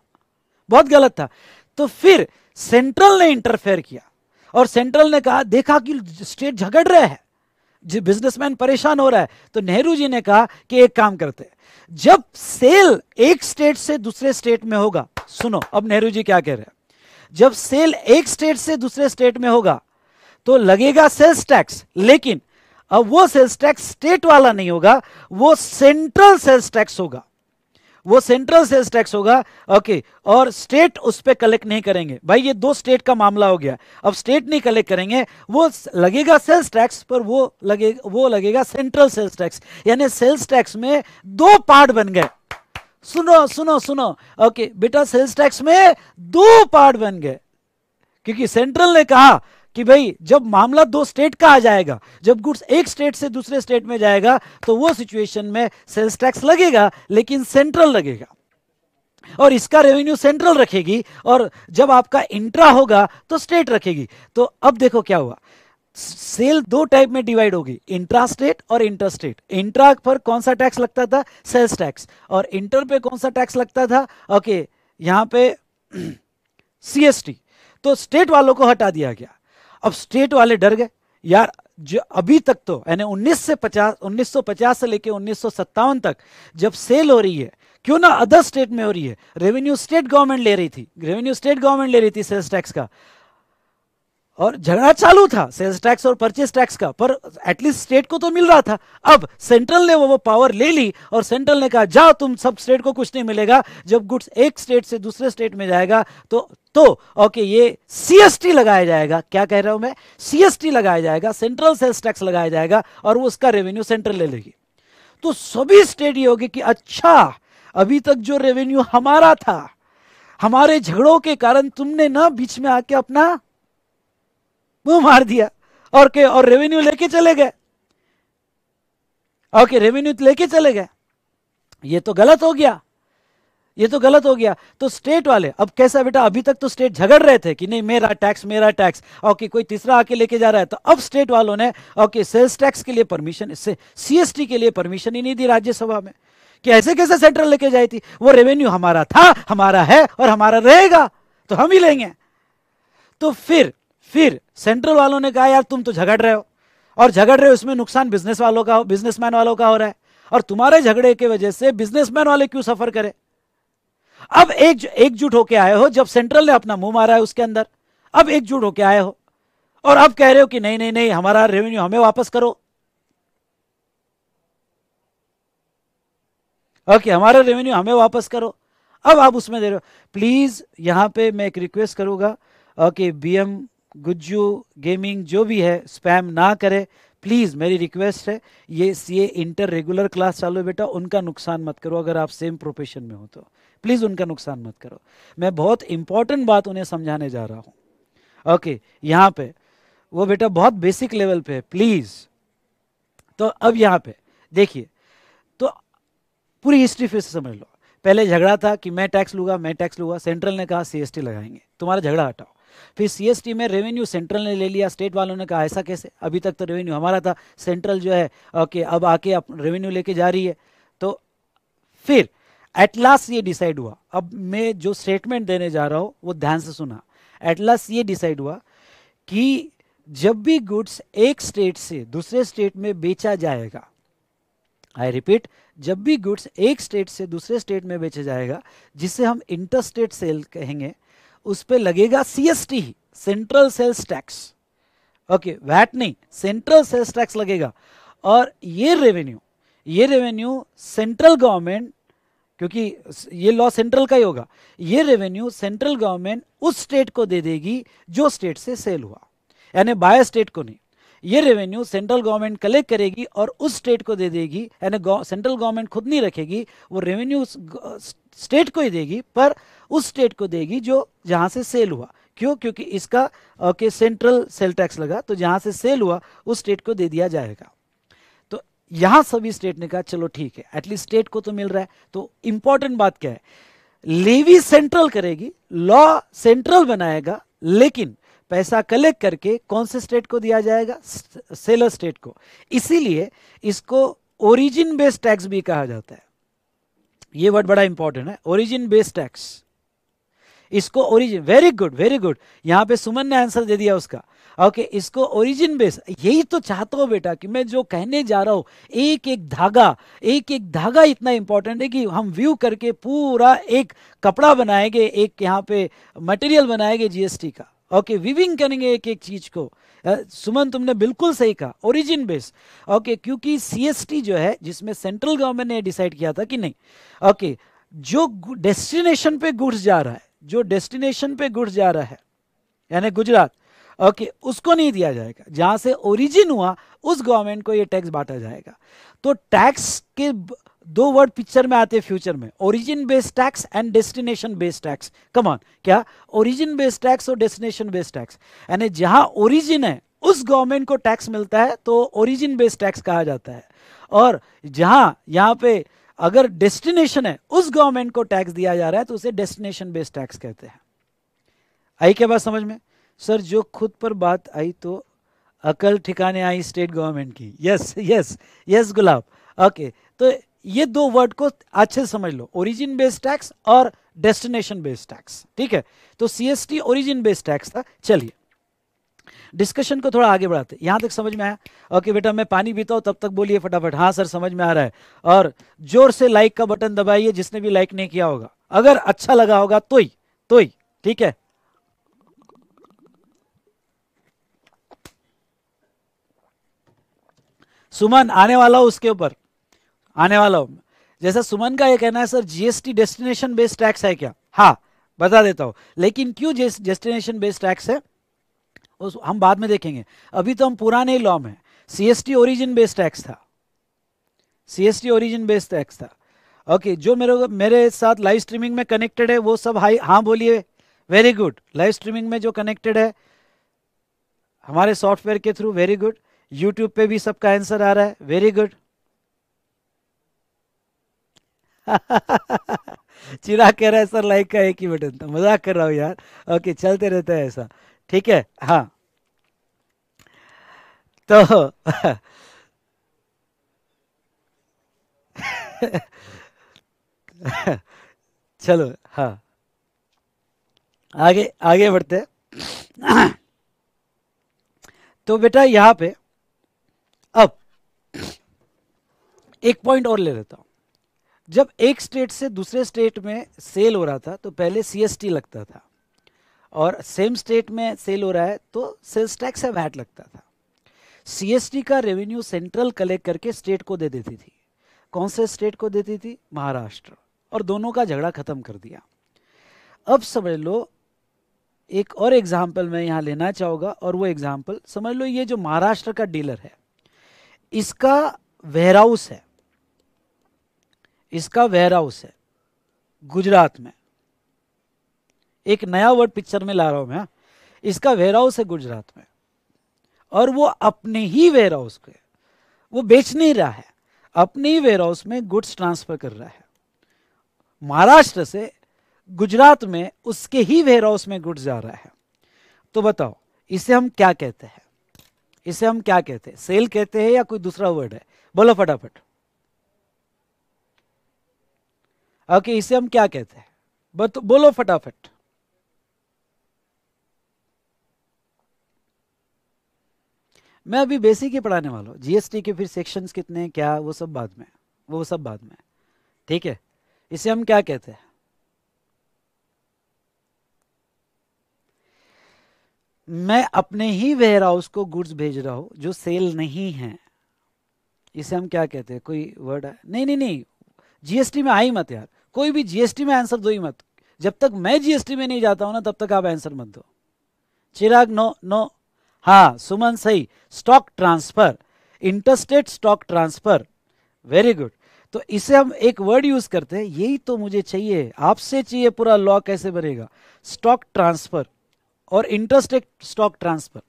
बहुत गलत था तो फिर सेंट्रल ने इंटरफेयर किया और सेंट्रल ने कहा देखा कि स्टेट झगड़ रहे हैं जो बिजनेसमैन परेशान हो रहा है तो नेहरू जी ने कहा कि एक काम करते हैं जब सेल एक स्टेट से दूसरे स्टेट में होगा सुनो अब नेहरू जी क्या कह रहे हैं जब सेल एक स्टेट से दूसरे स्टेट में होगा तो लगेगा सेल्स टैक्स लेकिन अब वो सेल्स टैक्स स्टेट वाला नहीं होगा वो सेंट्रल सेल्स टैक्स होगा वो सेंट्रल सेल्स टैक्स होगा ओके और स्टेट उस पर कलेक्ट नहीं करेंगे भाई ये दो स्टेट का मामला हो गया अब स्टेट नहीं कलेक्ट करेंगे वो लगेगा सेल्स टैक्स पर वो लगे वो लगेगा सेंट्रल सेल्स टैक्स यानी सेल्स टैक्स में दो पार्ट बन गए सुनो सुनो सुनो ओके बेटा सेल्स टैक्स में दो पार्ट बन गए क्योंकि सेंट्रल ने कहा कि भाई जब मामला दो स्टेट का आ जाएगा जब गुड्स एक स्टेट से दूसरे स्टेट में जाएगा तो वो सिचुएशन में सेल्स टैक्स लगेगा लेकिन सेंट्रल लगेगा और इसका रेवेन्यू सेंट्रल रखेगी और जब आपका इंट्रा होगा तो स्टेट रखेगी तो अब देखो क्या हुआ सेल दो टाइप में डिवाइड होगी इंट्रा स्टेट और इंटर स्टेट इंट्रा पर कौन सा टैक्स लगता था सेल्स टैक्स और इंटर पे कौन सा टैक्स लगता था ओके यहां पे सीएसटी तो स्टेट वालों को हटा दिया गया अब स्टेट वाले डर गए यार जो अभी तक तो यानी उन्नीस से पचास उन्नीस सौ पचास से लेकर उन्नीस तक जब सेल हो रही है क्यों ना अदर स्टेट में हो रही है रेवेन्यू स्टेट गवर्नमेंट ले रही थी रेवेन्यू स्टेट गवर्नमेंट ले रही थी सेल्स टैक्स का और झगड़ा चालू था सेल्स टैक्स और परचेस टैक्स का पर एटलीस्ट स्टेट को तो मिल रहा था अब सेंट्रल ने वो वो पावर ले ली और सेंट्रल ने कहा जाओ तुम सब स्टेट को कुछ नहीं मिलेगा जब गुड्स एक स्टेट से दूसरे स्टेट में जाएगा तो तो ओके ये सीएसटी लगाया जाएगा क्या कह रहा हूं मैं सीएसटी लगाया जाएगा सेंट्रल सेल्स टैक्स लगाया जाएगा और वो उसका रेवेन्यू सेंट्रल ले लेगी तो सभी स्टेट ये होगी कि अच्छा अभी तक जो रेवेन्यू हमारा था हमारे झगड़ों के कारण तुमने ना बीच में आके अपना मुंह मार दिया और के और रेवेन्यू लेके चले गए ओके रेवेन्यू लेके चले गए ये तो गलत हो गया ये तो गलत हो गया तो स्टेट वाले अब कैसा बेटा अभी तक तो स्टेट झगड़ रहे थे कि नहीं मेरा टैक्स मेरा टैक्स ओके कोई तीसरा आके लेके जा रहा है तो अब स्टेट वालों ने ओके सेल्स टैक्स के लिए परमिशन इससे सीएसटी के लिए परमिशन ही नहीं दी राज्यसभा में कि ऐसे कैसे सेंट्रल लेके जाई थी वो रेवेन्यू हमारा था हमारा है और हमारा रहेगा तो हम ही लेंगे तो फिर फिर सेंट्रल वालों ने कहा यार तुम तो झगड़ रहे हो और झगड़ रहे हो उसमें नुकसान बिजनेस वालों का बिजनेसमैन वालों का हो रहा है और तुम्हारे झगड़े की वजह से बिजनेसमैन वाले क्यों सफर करे अब एक एकजुट होके आए हो जब सेंट्रल ने अपना मुंह मारा है उसके अंदर अब एकजुट होके आए हो और अब कह रहे हो कि नहीं नहीं नहीं हमारा रेवेन्यू हमें वापस करो ओके okay, हमारा रेवेन्यू हमें वापस करो अब आप उसमें दे रहे हो प्लीज यहां पे मैं एक रिक्वेस्ट करूंगा okay B M Gujju gaming जो भी है स्पैम ना करे प्लीज़ मेरी रिक्वेस्ट है ये सी इंटर रेगुलर क्लास चालू है बेटा उनका नुकसान मत करो अगर आप सेम प्रोफेशन में हो तो प्लीज़ उनका नुकसान मत करो मैं बहुत इंपॉर्टेंट बात उन्हें समझाने जा रहा हूँ ओके यहाँ पे वो बेटा बहुत बेसिक लेवल पे है प्लीज़ तो अब यहाँ पे देखिए तो पूरी हिस्ट्री फिर से समझ लो पहले झगड़ा था कि मैं टैक्स लूँगा मैं टैक्स लूँगा सेंट्रल ने कहा सी लगाएंगे तुम्हारा झगड़ा हटाओ फिर सीएसटी में रेवेन्यू सेंट्रल ने ले लिया स्टेट वालों ने कहा ऐसा कैसे अभी तक तो रेवेन्यू हमारा था सेंट्रल जो है ओके अब आके आप रेवेन्यू लेके जा रही है तो फिर एट लास्ट ये डिसाइड हुआ अब मैं जो स्टेटमेंट देने जा रहा हूँ वो ध्यान से सुना एट लास्ट ये डिसाइड हुआ कि जब भी गुड्स एक स्टेट से दूसरे स्टेट में बेचा जाएगा आई रिपीट जब भी गुड्स एक स्टेट से दूसरे स्टेट में बेचा जाएगा जिसे हम इंटर स्टेट सेल कहेंगे उस पर लगेगा CST central sales tax okay VAT नहीं सेंट्रल सेल्स टैक्स लगेगा और ये रेवेन्यू ये रेवेन्यू सेंट्रल गवर्नमेंट क्योंकि ये लॉ सेंट्रल का ही होगा ये रेवेन्यू सेंट्रल गवर्नमेंट उस स्टेट को दे देगी जो स्टेट से सेल हुआ यानी बाय स्टेट को नहीं ये रेवेन्यू सेंट्रल गवर्नमेंट कलेक्ट करेगी और उस स्टेट को दे देगी यानी सेंट्रल गवर्नमेंट खुद नहीं रखेगी वो रेवेन्यू स्टेट को ही देगी पर उस स्टेट को देगी जो जहाँ से सेल हुआ क्यों क्योंकि इसका ओके सेंट्रल सेल टैक्स लगा तो जहाँ से सेल हुआ उस स्टेट को दे दिया जाएगा तो यहाँ सभी स्टेट ने कहा चलो ठीक है एटलीस्ट स्टेट को तो मिल रहा है तो इंपॉर्टेंट बात क्या है लेवी सेंट्रल करेगी लॉ सेंट्रल बनाएगा लेकिन पैसा कलेक्ट करके कौन से स्टेट को दिया जाएगा सेलर स्टेट को इसीलिए इसको ओरिजिन बेस्ड टैक्स भी कहा जाता है ये वर्ड बड़ा इंपॉर्टेंट है ओरिजिन बेस्ड टैक्स इसको origin very good very good यहां पे सुमन ने आंसर दे दिया उसका ओके okay, इसको ओरिजिन बेस यही तो चाहता हूँ बेटा कि मैं जो कहने जा रहा हूं एक एक धागा एक एक धागा इतना इंपॉर्टेंट है कि हम व्यू करके पूरा एक कपड़ा बनाएंगे एक यहां पे मटेरियल बनाएंगे जीएसटी का ओके विविंग करेंगे एक एक चीज को सुमन तुमने बिल्कुल सही कहा ओरिजिन बेस ओके क्योंकि सीएसटी जो है जिसमें सेंट्रल गवर्नमेंट ने डिसाइड किया था कि नहीं ओके जो डेस्टिनेशन पे गुड्स जा रहा है जो डेस्टिनेशन पे गुड्स जा रहा है यानी गुजरात ओके okay, उसको नहीं दिया जाएगा जहां से ओरिजिन हुआ उस गवर्नमेंट को ये टैक्स बांटा जाएगा तो टैक्स के दो वर्ड पिक्चर में आते हैं फ्यूचर में origin based tax and destination based tax कमान क्या ओरिजिन बेस्ड टैक्स और डेस्टिनेशन बेस्ड टैक्स यानी जहां ओरिजिन है उस गवर्नमेंट को टैक्स मिलता है तो ओरिजिन बेस्ड टैक्स कहा जाता है और जहां यहां पे अगर डेस्टिनेशन है उस गवर्नमेंट को टैक्स दिया जा रहा है तो उसे डेस्टिनेशन बेस्ड टैक्स कहते हैं आई क्या बात समझ में सर जो खुद पर बात आई तो अकल ठिकाने आई स्टेट गवर्नमेंट की yes yes yes Gulab okay तो ये दो वर्ड को अच्छे से समझ लो ओरिजिन बेस्ड टैक्स और डेस्टिनेशन बेस्ड टैक्स ठीक है तो सीएसटी ओरिजिन बेस्ड टैक्स था चलिए डिस्कशन को थोड़ा आगे बढ़ाते यहां तक समझ में आया ओके बेटा मैं पानी पीता हूं तब तक बोलिए फटाफट हाँ सर समझ में आ रहा है और जोर से लाइक का बटन दबाइए जिसने भी लाइक नहीं किया होगा अगर अच्छा लगा होगा तो ही तो ही ठीक है सुमन आने वाला उसके ऊपर आने वाला हूं जैसा सुमन का ये कहना है sir GST destination based tax है क्या हाँ बता देता हूं लेकिन क्यों डेस्टिनेशन बेस्ड टैक्स है उस हम बाद में देखेंगे अभी तो हम पुराने लॉ में सीएसटी ओरिजिन बेस्ड टैक्स था सीएसटी ओरिजिन बेस्ड टैक्स था ओके जो मेरे मेरे साथ लाइव स्ट्रीमिंग में कनेक्टेड है वो सब हाई हाँ बोलिए वेरी गुड लाइव स्ट्रीमिंग में जो कनेक्टेड है हमारे सॉफ्टवेयर के थ्रू वेरी गुड यूट्यूब पे भी सबका आंसर आ रहा है वेरी गुड चिराग कह रहा है सर लाइक का एक ही बटन था मजाक कर रहा हूँ यार ओके चलते रहता है ऐसा ठीक है हाँ तो चलो हाँ आगे आगे बढ़ते तो बेटा यहां पे अब एक पॉइंट और ले लेता हूं जब एक स्टेट से दूसरे स्टेट में सेल हो रहा था तो पहले सीएसटी लगता था और सेम स्टेट में सेल हो रहा है तो सेल्स टैक्स है वैट लगता था सीएसटी का रेवेन्यू सेंट्रल कलेक्ट करके स्टेट को दे देती थी कौन से स्टेट को देती थी महाराष्ट्र और दोनों का झगड़ा खत्म कर दिया अब समझ लो एक और एग्जाम्पल मैं यहाँ लेना चाहूँगा और वो एग्जाम्पल समझ लो ये जो महाराष्ट्र का डीलर है इसका वेयरहाउस है इसका वेयर हाउस है गुजरात में एक नया वर्ड पिक्चर में ला रहा हूं मैं हाँ। इसका वेयर हाउस है गुजरात में और वो अपने ही वेयर हाउस के वो बेच नहीं रहा है अपने ही वेयर हाउस में गुड्स ट्रांसफर कर रहा है महाराष्ट्र से गुजरात में उसके ही वेयर हाउस में गुड्स जा रहा है तो बताओ इसे हम क्या कहते हैं इसे हम क्या कहते हैं सेल कहते हैं या कोई दूसरा वर्ड है बोलो फटाफट ओके इसे हम क्या कहते हैं बत तो बोलो फटाफट मैं अभी बेसिक ही पढ़ाने वाला हूँ जीएसटी के फिर सेक्शंस कितने हैं क्या वो सब बाद में वो सब बाद में ठीक है इसे हम क्या कहते हैं मैं अपने ही वेयर हाउस को गुड्स भेज रहा हूं जो सेल नहीं है इसे हम क्या कहते हैं कोई वर्ड है नहीं नहीं नहीं जीएसटी में आई मत यार कोई भी जीएसटी में आंसर दो ही मत जब तक मैं जीएसटी में नहीं जाता हूं ना तब तक आप आंसर मत दो चिराग नो नो हाँ सुमन सही stock transfer interstate stock transfer very good तो इसे हम एक वर्ड यूज करते हैं यही तो मुझे चाहिए आपसे चाहिए पूरा लॉ कैसे बनेगा स्टॉक ट्रांसफर और इंटरस्टेट स्टॉक ट्रांसफर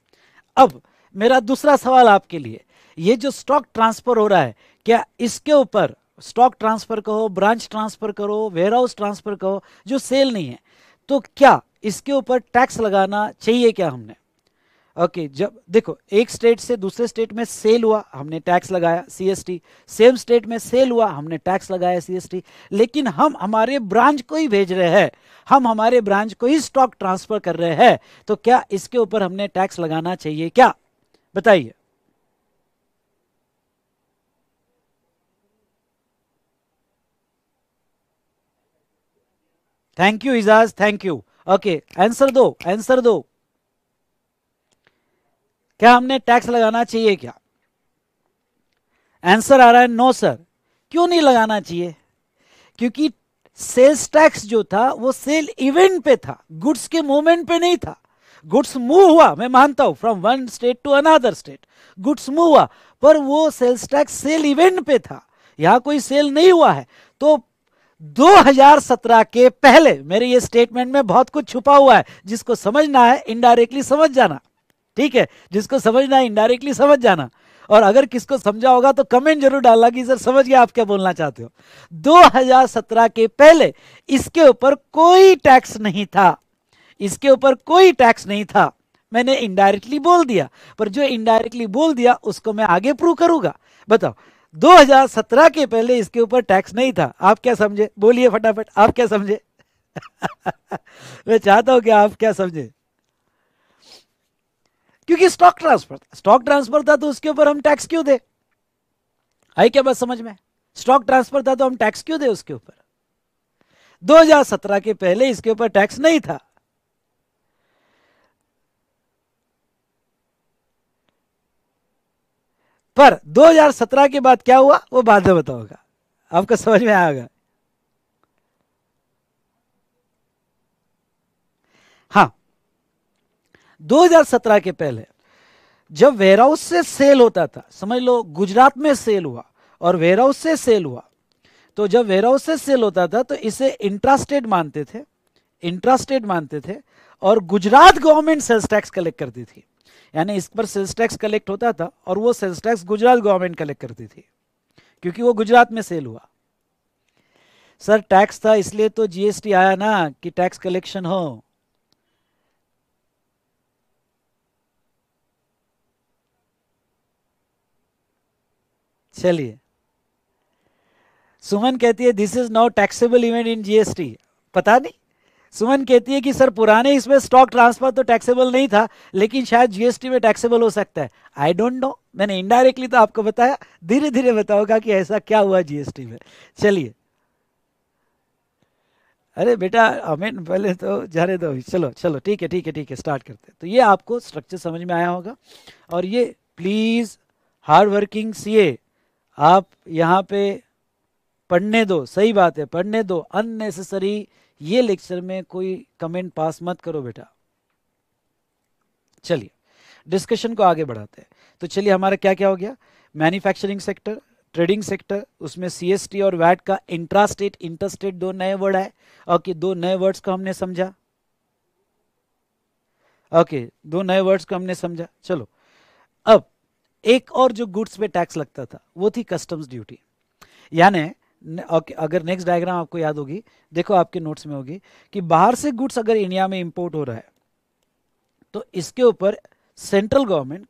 अब मेरा दूसरा सवाल आपके लिए ये जो स्टॉक ट्रांसफर हो रहा है क्या इसके ऊपर स्टॉक ट्रांसफ़र कहो ब्रांच ट्रांसफ़र करो वेयर हाउस ट्रांसफ़र कहो जो सेल नहीं है तो क्या इसके ऊपर टैक्स लगाना चाहिए क्या हमने ओके okay, जब देखो एक स्टेट से दूसरे स्टेट में सेल हुआ हमने टैक्स लगाया सीएसटी सेम स्टेट में सेल हुआ हमने टैक्स लगाया सीएसटी लेकिन हम हमारे ब्रांच को ही भेज रहे हैं हम हमारे ब्रांच को ही स्टॉक ट्रांसफर कर रहे हैं तो क्या इसके ऊपर हमने टैक्स लगाना चाहिए क्या बताइए thank you Ijaz thank you okay answer दो आंसर दो क्या हमने टैक्स लगाना चाहिए क्या आंसर आ रहा है नो सर क्यों नहीं लगाना चाहिए क्योंकि सेल्स टैक्स जो था वो सेल इवेंट पे था गुड्स के मूवमेंट पे नहीं था गुड्स मूव हुआ मैं मानता हूं from one state to another state goods move हुआ पर वो सेल्स टैक्स सेल इवेंट पे था यहां कोई सेल नहीं हुआ है तो 2017 के पहले मेरे ये स्टेटमेंट में बहुत कुछ छुपा हुआ है जिसको समझना है इनडायरेक्टली समझ जाना ठीक है जिसको समझना है इनडायरेक्टली समझ जाना और अगर किसको समझा होगा तो कमेंट जरूर डालना कि सर समझ गया आप क्या बोलना चाहते हो 2017 के पहले इसके ऊपर कोई टैक्स नहीं था इसके ऊपर कोई टैक्स नहीं था मैंने इनडायरेक्टली बोल दिया पर जो इनडायरेक्टली बोल दिया उसको मैं आगे प्रूव करूंगा बताओ 2017 के पहले इसके ऊपर टैक्स नहीं था आप क्या समझे बोलिए फटाफट आप क्या समझे मैं चाहता हूं कि आप क्या समझे क्योंकि स्टॉक ट्रांसफर स्टॉक ट्रांसफर था तो उसके ऊपर हम टैक्स क्यों दे आई क्या बात समझ में स्टॉक ट्रांसफर था तो हम टैक्स क्यों दे उसके ऊपर 2017 के पहले इसके ऊपर टैक्स नहीं था पर 2017 के बाद क्या हुआ वो बाद में बताऊंगा आपको समझ में आएगा हाँ 2017 के पहले जब वेयरहाउस से सेल होता था समझ लो गुजरात में सेल हुआ और वेयरहाउस से सेल हुआ तो जब वेयरहाउस से सेल होता था तो इसे इंट्रास्टेड मानते थे इंट्रास्टेड मानते थे और Gujarat government sales tax collect करती थी यानी इस पर सेल्स टैक्स कलेक्ट होता था और वो sales tax Gujarat government collect करती थी क्योंकि वो गुजरात में सेल हुआ सर टैक्स था इसलिए तो जीएसटी आया ना कि टैक्स कलेक्शन हो चलिए सुमन कहती है this is now taxable event in GST पता नहीं सुमन कहती है कि सर पुराने इसमें स्टॉक ट्रांसफर तो टैक्सेबल नहीं था लेकिन शायद जीएसटी में टैक्सेबल हो सकता है आई डोंट नो मैंने इनडायरेक्टली तो आपको बताया धीरे धीरे बताओगा कि ऐसा क्या हुआ जीएसटी में चलिए अरे बेटा अमेन पहले तो जा रहे दो चलो चलो ठीक है ठीक है ठीक है स्टार्ट करते हैं तो ये आपको स्ट्रक्चर समझ में आया होगा और ये प्लीज़ हार्ड वर्किंग सीए आप यहाँ पे पढ़ने दो सही बात है पढ़ने दो अननेसेसरी ये लेक्चर में कोई कमेंट पास मत करो बेटा चलिए डिस्कशन को आगे बढ़ाते हैं तो चलिए हमारा क्या क्या हो गया मैन्युफैक्चरिंग सेक्टर ट्रेडिंग सेक्टर उसमें सीएसटी और वैट का इंट्रास्टेट इंटरस्टेट दो नए वर्ड आए ओके दो नए वर्ड्स को हमने समझा ओके दो नए वर्ड्स को हमने समझा चलो अब एक और जो गुड्स पे टैक्स लगता था वो थी कस्टम्स ड्यूटी यानी अगर नेक्स्ट डायग्राम आपको याद होगी देखो आपके नोट्स में होगी कि बाहर से गुड्स अगर इंडिया में इंपोर्ट हो रहा है तो इसके ऊपर सेंट्रल गवर्नमेंट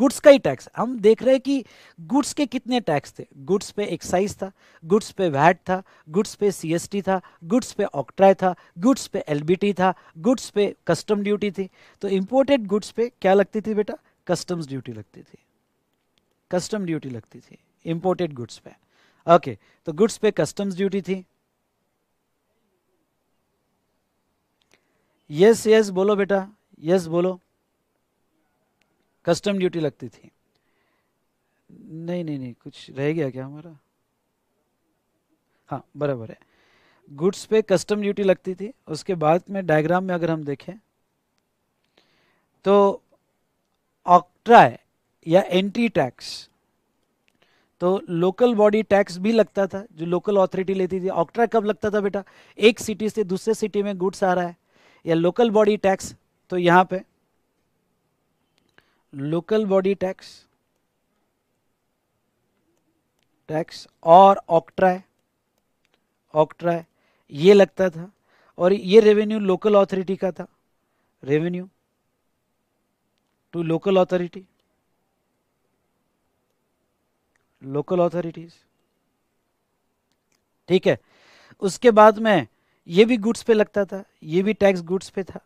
गुड्स का ही टैक्स हम देख रहे हैं कि गुड्स के कितने टैक्स थे गुड्स पे एक्साइज था गुड्स पे वैट था गुड्स पे सीएसटी था गुड्स पे ऑक्ट्राय था गुड्स पे एलबीटी था गुड्स पे कस्टम ड्यूटी थी तो इंपोर्टेड गुड्स पे क्या लगती थी बेटा कस्टम्स ड्यूटी लगती थी कस्टम ड्यूटी लगती थी इंपोर्टेड गुड्स पे ओके तो गुड्स पे कस्टम्स ड्यूटी थी यस यस बोलो बेटा यस बोलो कस्टम ड्यूटी लगती थी नहीं नहीं नहीं कुछ रह गया क्या हमारा हाँ बराबर है गुड्स पे कस्टम ड्यूटी लगती थी उसके बाद में डायग्राम में अगर हम देखें तो ऑक्ट्राय या एंटी टैक्स तो लोकल बॉडी टैक्स भी लगता था जो लोकल ऑथोरिटी लेती थी ऑक्ट्रा कब लगता था बेटा एक सिटी से दूसरे सिटी में गुड्स आ रहा है या लोकल बॉडी टैक्स तो यहां पे लोकल बॉडी टैक्स टैक्स और ऑक्ट्रा ऑक्ट्रा ये लगता था और ये रेवेन्यू लोकल ऑथोरिटी का था revenue to local authority local authorities ठीक है उसके बाद में ये भी गुड्स पे लगता था ये भी टैक्स गुड्स पे था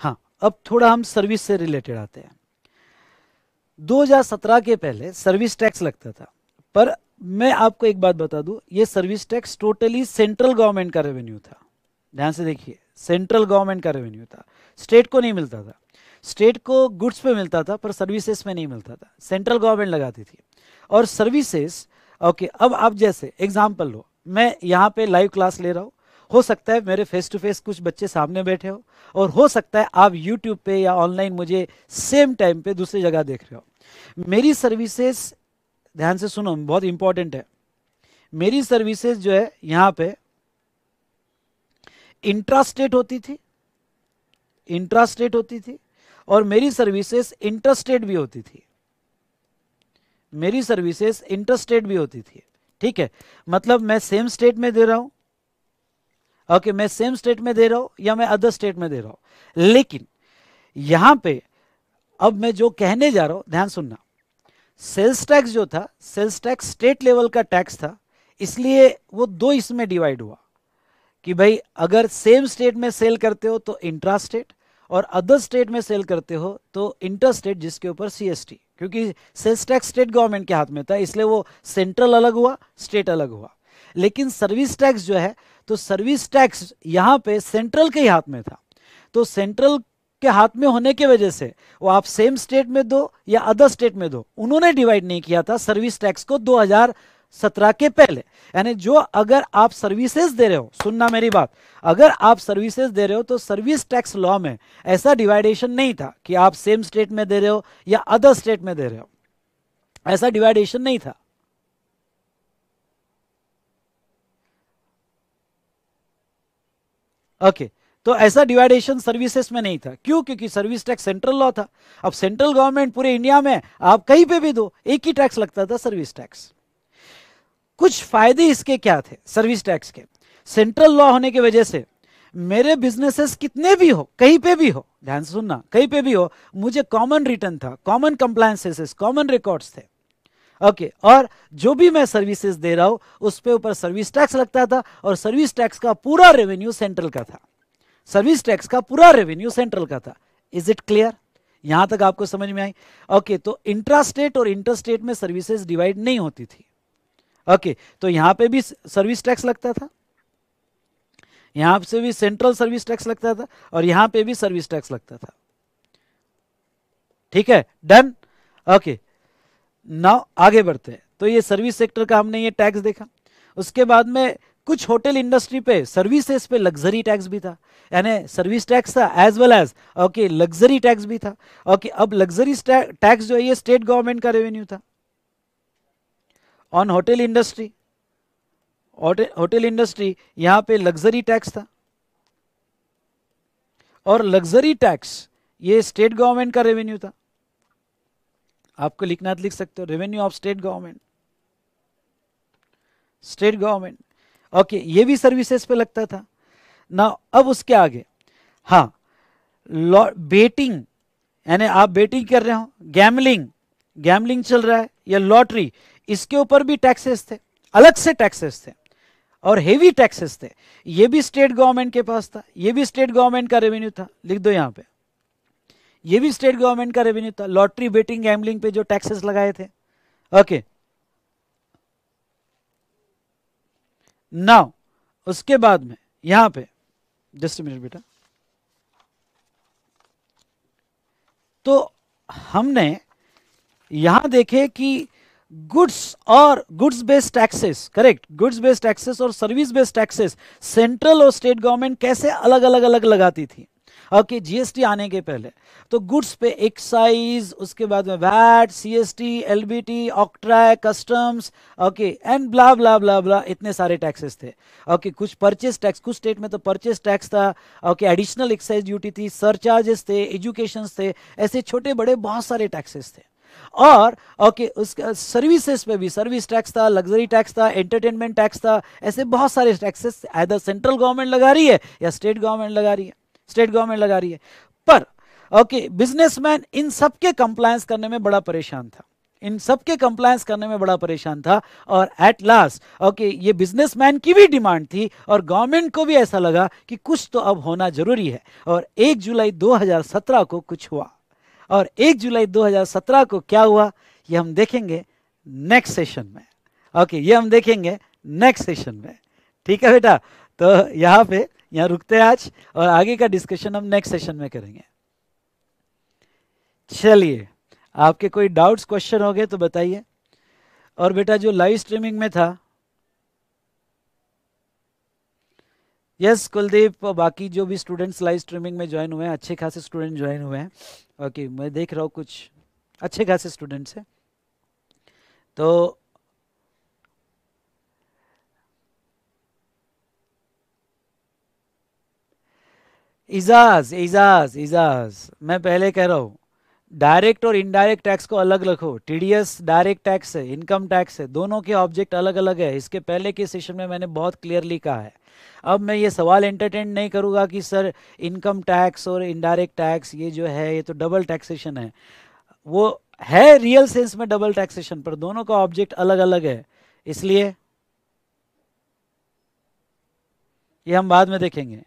हाँ अब थोड़ा हम सर्विस से रिलेटेड आते हैं 2017 के पहले सर्विस टैक्स लगता था पर मैं आपको एक बात बता दूं ये service tax totally central government का रेवेन्यू था ध्यान से देखिए सेंट्रल गवर्नमेंट का रेवेन्यू था स्टेट को नहीं मिलता था स्टेट को गुड्स पे मिलता था पर सर्विसेज में नहीं मिलता था सेंट्रल गवर्नमेंट लगाती थी और सर्विसेज ओके अब आप जैसे एग्जाम्पल लो मैं यहाँ पे लाइव क्लास ले रहा हूँ हो सकता है मेरे फेस टू फेस कुछ बच्चे सामने बैठे हो और हो सकता है आप यूट्यूब पे या ऑनलाइन मुझे सेम टाइम पे दूसरी जगह देख रहे हो मेरी सर्विसेज ध्यान से सुनो बहुत इंपॉर्टेंट है मेरी सर्विसेज जो है यहाँ पे इंट्रास्टेट होती थी इंट्रास्टेट होती थी और मेरी सर्विसेज इंटरेस्टेड भी होती थी मेरी सर्विसेज इंटरेस्टेड भी होती थी ठीक है मतलब मैं सेम स्टेट में दे रहा हूं ओके okay, मैं सेम स्टेट में दे रहा हूं या मैं अदर स्टेट में दे रहा हूं लेकिन यहां पे अब मैं जो कहने जा रहा हूं ध्यान सुनना सेल्स टैक्स जो था सेल्स टैक्स स्टेट लेवल का टैक्स था इसलिए वो दो इसमें डिवाइड हुआ कि भाई अगर सेम स्टेट में सेल करते हो तो इंट्रा स्टेट और अदर स्टेट में सेल करते हो तो इंटर स्टेट जिसके ऊपर सीएसटी क्योंकि सेल्स टैक्स स्टेट गवर्नमेंट के हाथ में था इसलिए वो सेंट्रल अलग हुआ स्टेट अलग हुआ लेकिन सर्विस टैक्स जो है तो सर्विस टैक्स यहाँ पे सेंट्रल के ही हाथ में था तो सेंट्रल के हाथ में होने के वजह से वो आप सेम स्टेट में दो या अदर स्टेट में दो उन्होंने डिवाइड नहीं किया था सर्विस टैक्स को 2000 सत्रह के पहले यानी जो अगर आप सर्विसेज दे रहे हो सुनना मेरी बात अगर आप सर्विसेज दे रहे हो तो सर्विस टैक्स लॉ में ऐसा डिवाइडेशन नहीं था कि आप सेम स्टेट में दे रहे हो या अदर स्टेट में दे रहे हो ऐसा डिवाइडेशन नहीं था ओके okay. तो ऐसा डिवाइडेशन सर्विसेज में नहीं था क्यों क्योंकि सर्विस टैक्स सेंट्रल लॉ था अब सेंट्रल गवर्नमेंट पूरे इंडिया में आप कहीं पे भी दो एक ही टैक्स लगता था सर्विस टैक्स कुछ फायदे इसके क्या थे सर्विस टैक्स के सेंट्रल लॉ होने की वजह से मेरे बिजनेसेस कितने भी हो कहीं पे भी हो ध्यान सुनना कहीं पे भी हो मुझे कॉमन रिटर्न था कॉमन कंप्लायसेस कॉमन रिकॉर्ड्स थे ओके okay, और जो भी मैं सर्विसेज दे रहा हूं उस पे ऊपर सर्विस टैक्स लगता था और सर्विस टैक्स का पूरा रेवेन्यू सेंट्रल का था सर्विस टैक्स का पूरा रेवेन्यू सेंट्रल का था इज इट क्लियर यहां तक आपको समझ में आई ओके okay, तो इंट्रास्टेट और इंटरस्टेट में सर्विसेज डिवाइड नहीं होती थी ओके तो यहां पे भी सर्विस टैक्स लगता था यहां से भी सेंट्रल सर्विस टैक्स लगता था और यहां पे भी सर्विस टैक्स लगता था ठीक है डन ओके नाउ आगे बढ़ते हैं तो ये सर्विस सेक्टर का हमने ये टैक्स देखा उसके बाद में कुछ होटल इंडस्ट्री पे सर्विसेज पे लग्जरी टैक्स भी था यानी सर्विस टैक्स था as well as okay luxury tax भी था ओके okay, अब लग्जरी टैक्स जो है ये स्टेट गवर्नमेंट का रेवेन्यू था on hotel industry hotel industry यहां पे लग्जरी टैक्स था और लग्जरी टैक्स ये स्टेट गवर्नमेंट का रेवेन्यू था आपको लिखना लिख सकते हो revenue of state government state government okay ये भी सर्विसेज पे लगता था ना अब उसके आगे हा बेटिंग यानी आप बेटिंग कर रहे हो गैमलिंग गैमलिंग चल रहा है या लॉटरी इसके ऊपर भी टैक्सेस थे अलग से टैक्सेस थे और हेवी टैक्सेस थे ये भी स्टेट गवर्नमेंट के पास था ये भी स्टेट गवर्नमेंट का रेवेन्यू था लिख दो यहां पे ये भी स्टेट गवर्नमेंट का रेवेन्यू था लॉटरी बेटिंग गैमलिंग पे जो टैक्सेस लगाए थे ओके नाउ उसके बाद में यहां पे जस्ट मिनट बेटा तो हमने यहां देखे कि गुड्स और goods based taxes correct goods based taxes और सर्विस बेस्ड टैक्सेस सेंट्रल और स्टेट गवर्नमेंट कैसे अलग अलग अलग लगाती थी ओके जीएसटी आने के पहले तो गुड्स पे एक्साइज उसके बाद में VAT CST LBT octroi customs okay and blah blah blah blah इतने सारे टैक्सेस थे ओके okay, कुछ परचेस टैक्स कुछ स्टेट में तो परचेस टैक्स था ओके एडिशनल एक्साइज ड्यूटी थी सरचार्जेस थे एजुकेशन थे ऐसे छोटे बड़े बहुत सारे टैक्सेस थे और ओके उसका सर्विसेज पे भी सर्विस टैक्स था लग्जरी टैक्स था एंटरटेनमेंट टैक्स था ऐसे बहुत सारे टैक्सेस आधर सेंट्रल गवर्नमेंट लगा रही है या स्टेट गवर्नमेंट लगा रही है स्टेट गवर्नमेंट लगा रही है पर ओके बिजनेसमैन इन सबके कंप्लायंस करने में बड़ा परेशान था इन सबके कंप्लायंस करने में बड़ा परेशान था और एट लास्ट ओके ये बिजनेसमैन की भी डिमांड थी और गवर्नमेंट को भी ऐसा लगा कि कुछ तो अब होना जरूरी है और 1 जुलाई 2017 को कुछ हुआ और 1 जुलाई 2017 को क्या हुआ ये हम देखेंगे नेक्स्ट सेशन में ओके ये हम देखेंगे नेक्स्ट सेशन में ठीक है बेटा तो यहाँ पे यहाँ रुकते हैं आज और आगे का डिस्कशन हम नेक्स्ट सेशन में करेंगे चलिए आपके कोई डाउट्स क्वेश्चन हो गए तो बताइए और बेटा जो लाइव स्ट्रीमिंग में था यस yes, कुलदीप बाकी जो भी स्टूडेंट्स लाइव स्ट्रीमिंग में ज्वाइन हुए हैं अच्छे खासे स्टूडेंट ज्वाइन हुए हैं ओके okay, मैं देख रहा हूँ कुछ अच्छे खासे स्टूडेंट्स हैं तो इजाज इजाज इजाज मैं पहले कह रहा हूँ डायरेक्ट और इनडायरेक्ट टैक्स को अलग रखो टीडीएस डायरेक्ट टैक्स है इनकम टैक्स है दोनों के ऑब्जेक्ट अलग अलग है इसके पहले के सेशन में मैंने बहुत क्लियरली कहा है अब मैं ये सवाल एंटरटेन नहीं करूँगा कि सर इनकम टैक्स और इनडायरेक्ट टैक्स ये जो है ये तो डबल टैक्सेशन है वो है रियल सेंस में डबल टैक्सेशन पर दोनों का ऑब्जेक्ट अलग अलग है इसलिए ये हम बाद में देखेंगे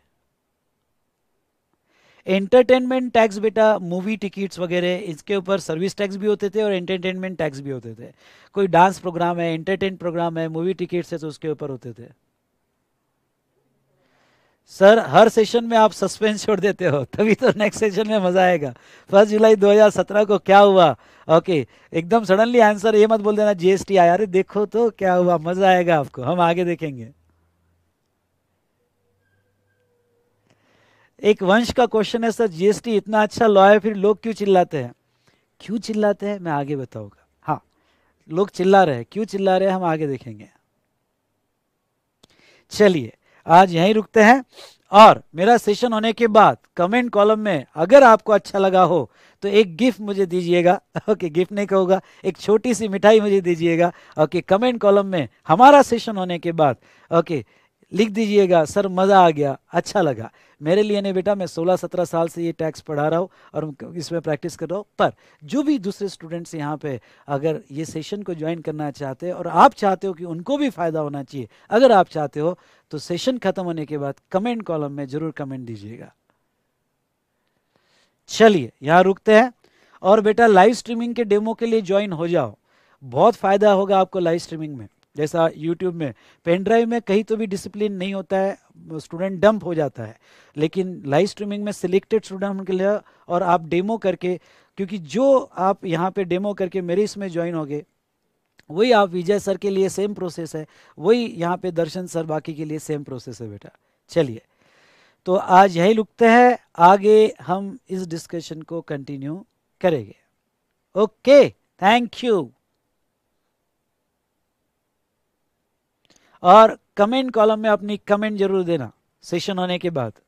एंटरटेनमेंट टैक्स बेटा मूवी टिकट्स वगैरह इसके ऊपर सर्विस टैक्स भी होते थे और एंटरटेनमेंट टैक्स भी होते थे कोई डांस प्रोग्राम है एंटरटेन प्रोग्राम है मूवी टिकट्स है तो उसके ऊपर होते थे सर हर सेशन में आप सस्पेंस छोड़ देते हो तभी तो नेक्स्ट सेशन में मजा आएगा फर्स्ट जुलाई 2017 को क्या हुआ ओके एकदम सडनली आंसर ये मत बोल देना जीएसटी आया अरे देखो तो क्या हुआ मजा आएगा आपको हम आगे देखेंगे एक वंश का क्वेश्चन है सर जीएसटी इतना अच्छा लॉ है फिर लोग क्यों चिल्लाते हैं क्यों चिल्लाते हैं मैं आगे बताऊंगा हाँ लोग चिल्ला रहे हैं क्यों चिल्ला रहे हैं हम आगे देखेंगे चलिए आज यहीं रुकते हैं और मेरा सेशन होने के बाद कमेंट कॉलम में अगर आपको अच्छा लगा हो तो एक गिफ्ट मुझे दीजिएगा ओके गिफ्ट नहीं कहूँगा एक छोटी सी मिठाई मुझे दीजिएगा ओके कमेंट कॉलम में हमारा सेशन होने के बाद ओके लिख दीजिएगा सर मज़ा आ गया अच्छा लगा मेरे लिए नहीं बेटा मैं 16-17 साल से ये टैक्स पढ़ा रहा हूँ और इसमें प्रैक्टिस कर रहा हूँ पर जो भी दूसरे स्टूडेंट्स यहाँ पे अगर ये सेशन को ज्वाइन करना चाहते हैं और आप चाहते हो कि उनको भी फ़ायदा होना चाहिए अगर आप चाहते हो तो सेशन ख़त्म होने के बाद कमेंट कॉलम में ज़रूर कमेंट दीजिएगा चलिए यहाँ रुकते हैं और बेटा लाइव स्ट्रीमिंग के डेमो के लिए ज्वाइन हो जाओ बहुत फ़ायदा होगा आपको लाइव स्ट्रीमिंग में जैसा यूट्यूब में पेन ड्राइव में कहीं तो भी डिसिप्लिन नहीं होता है स्टूडेंट डंप हो जाता है लेकिन लाइव स्ट्रीमिंग में सिलेक्टेड स्टूडेंट के लिए और आप डेमो करके क्योंकि जो आप यहाँ पे डेमो करके मेरे इसमें ज्वाइन हो गए वही आप विजय सर के लिए सेम प्रोसेस है वही यहाँ पे दर्शन सर बाकी के लिए सेम प्रोसेस है बेटा चलिए तो आज यही लुकते हैं आगे हम इस डिस्कशन को कंटिन्यू करेंगे ओके थैंक यू और कमेंट कॉलम में अपनी कमेंट जरूर देना सेशन होने के बाद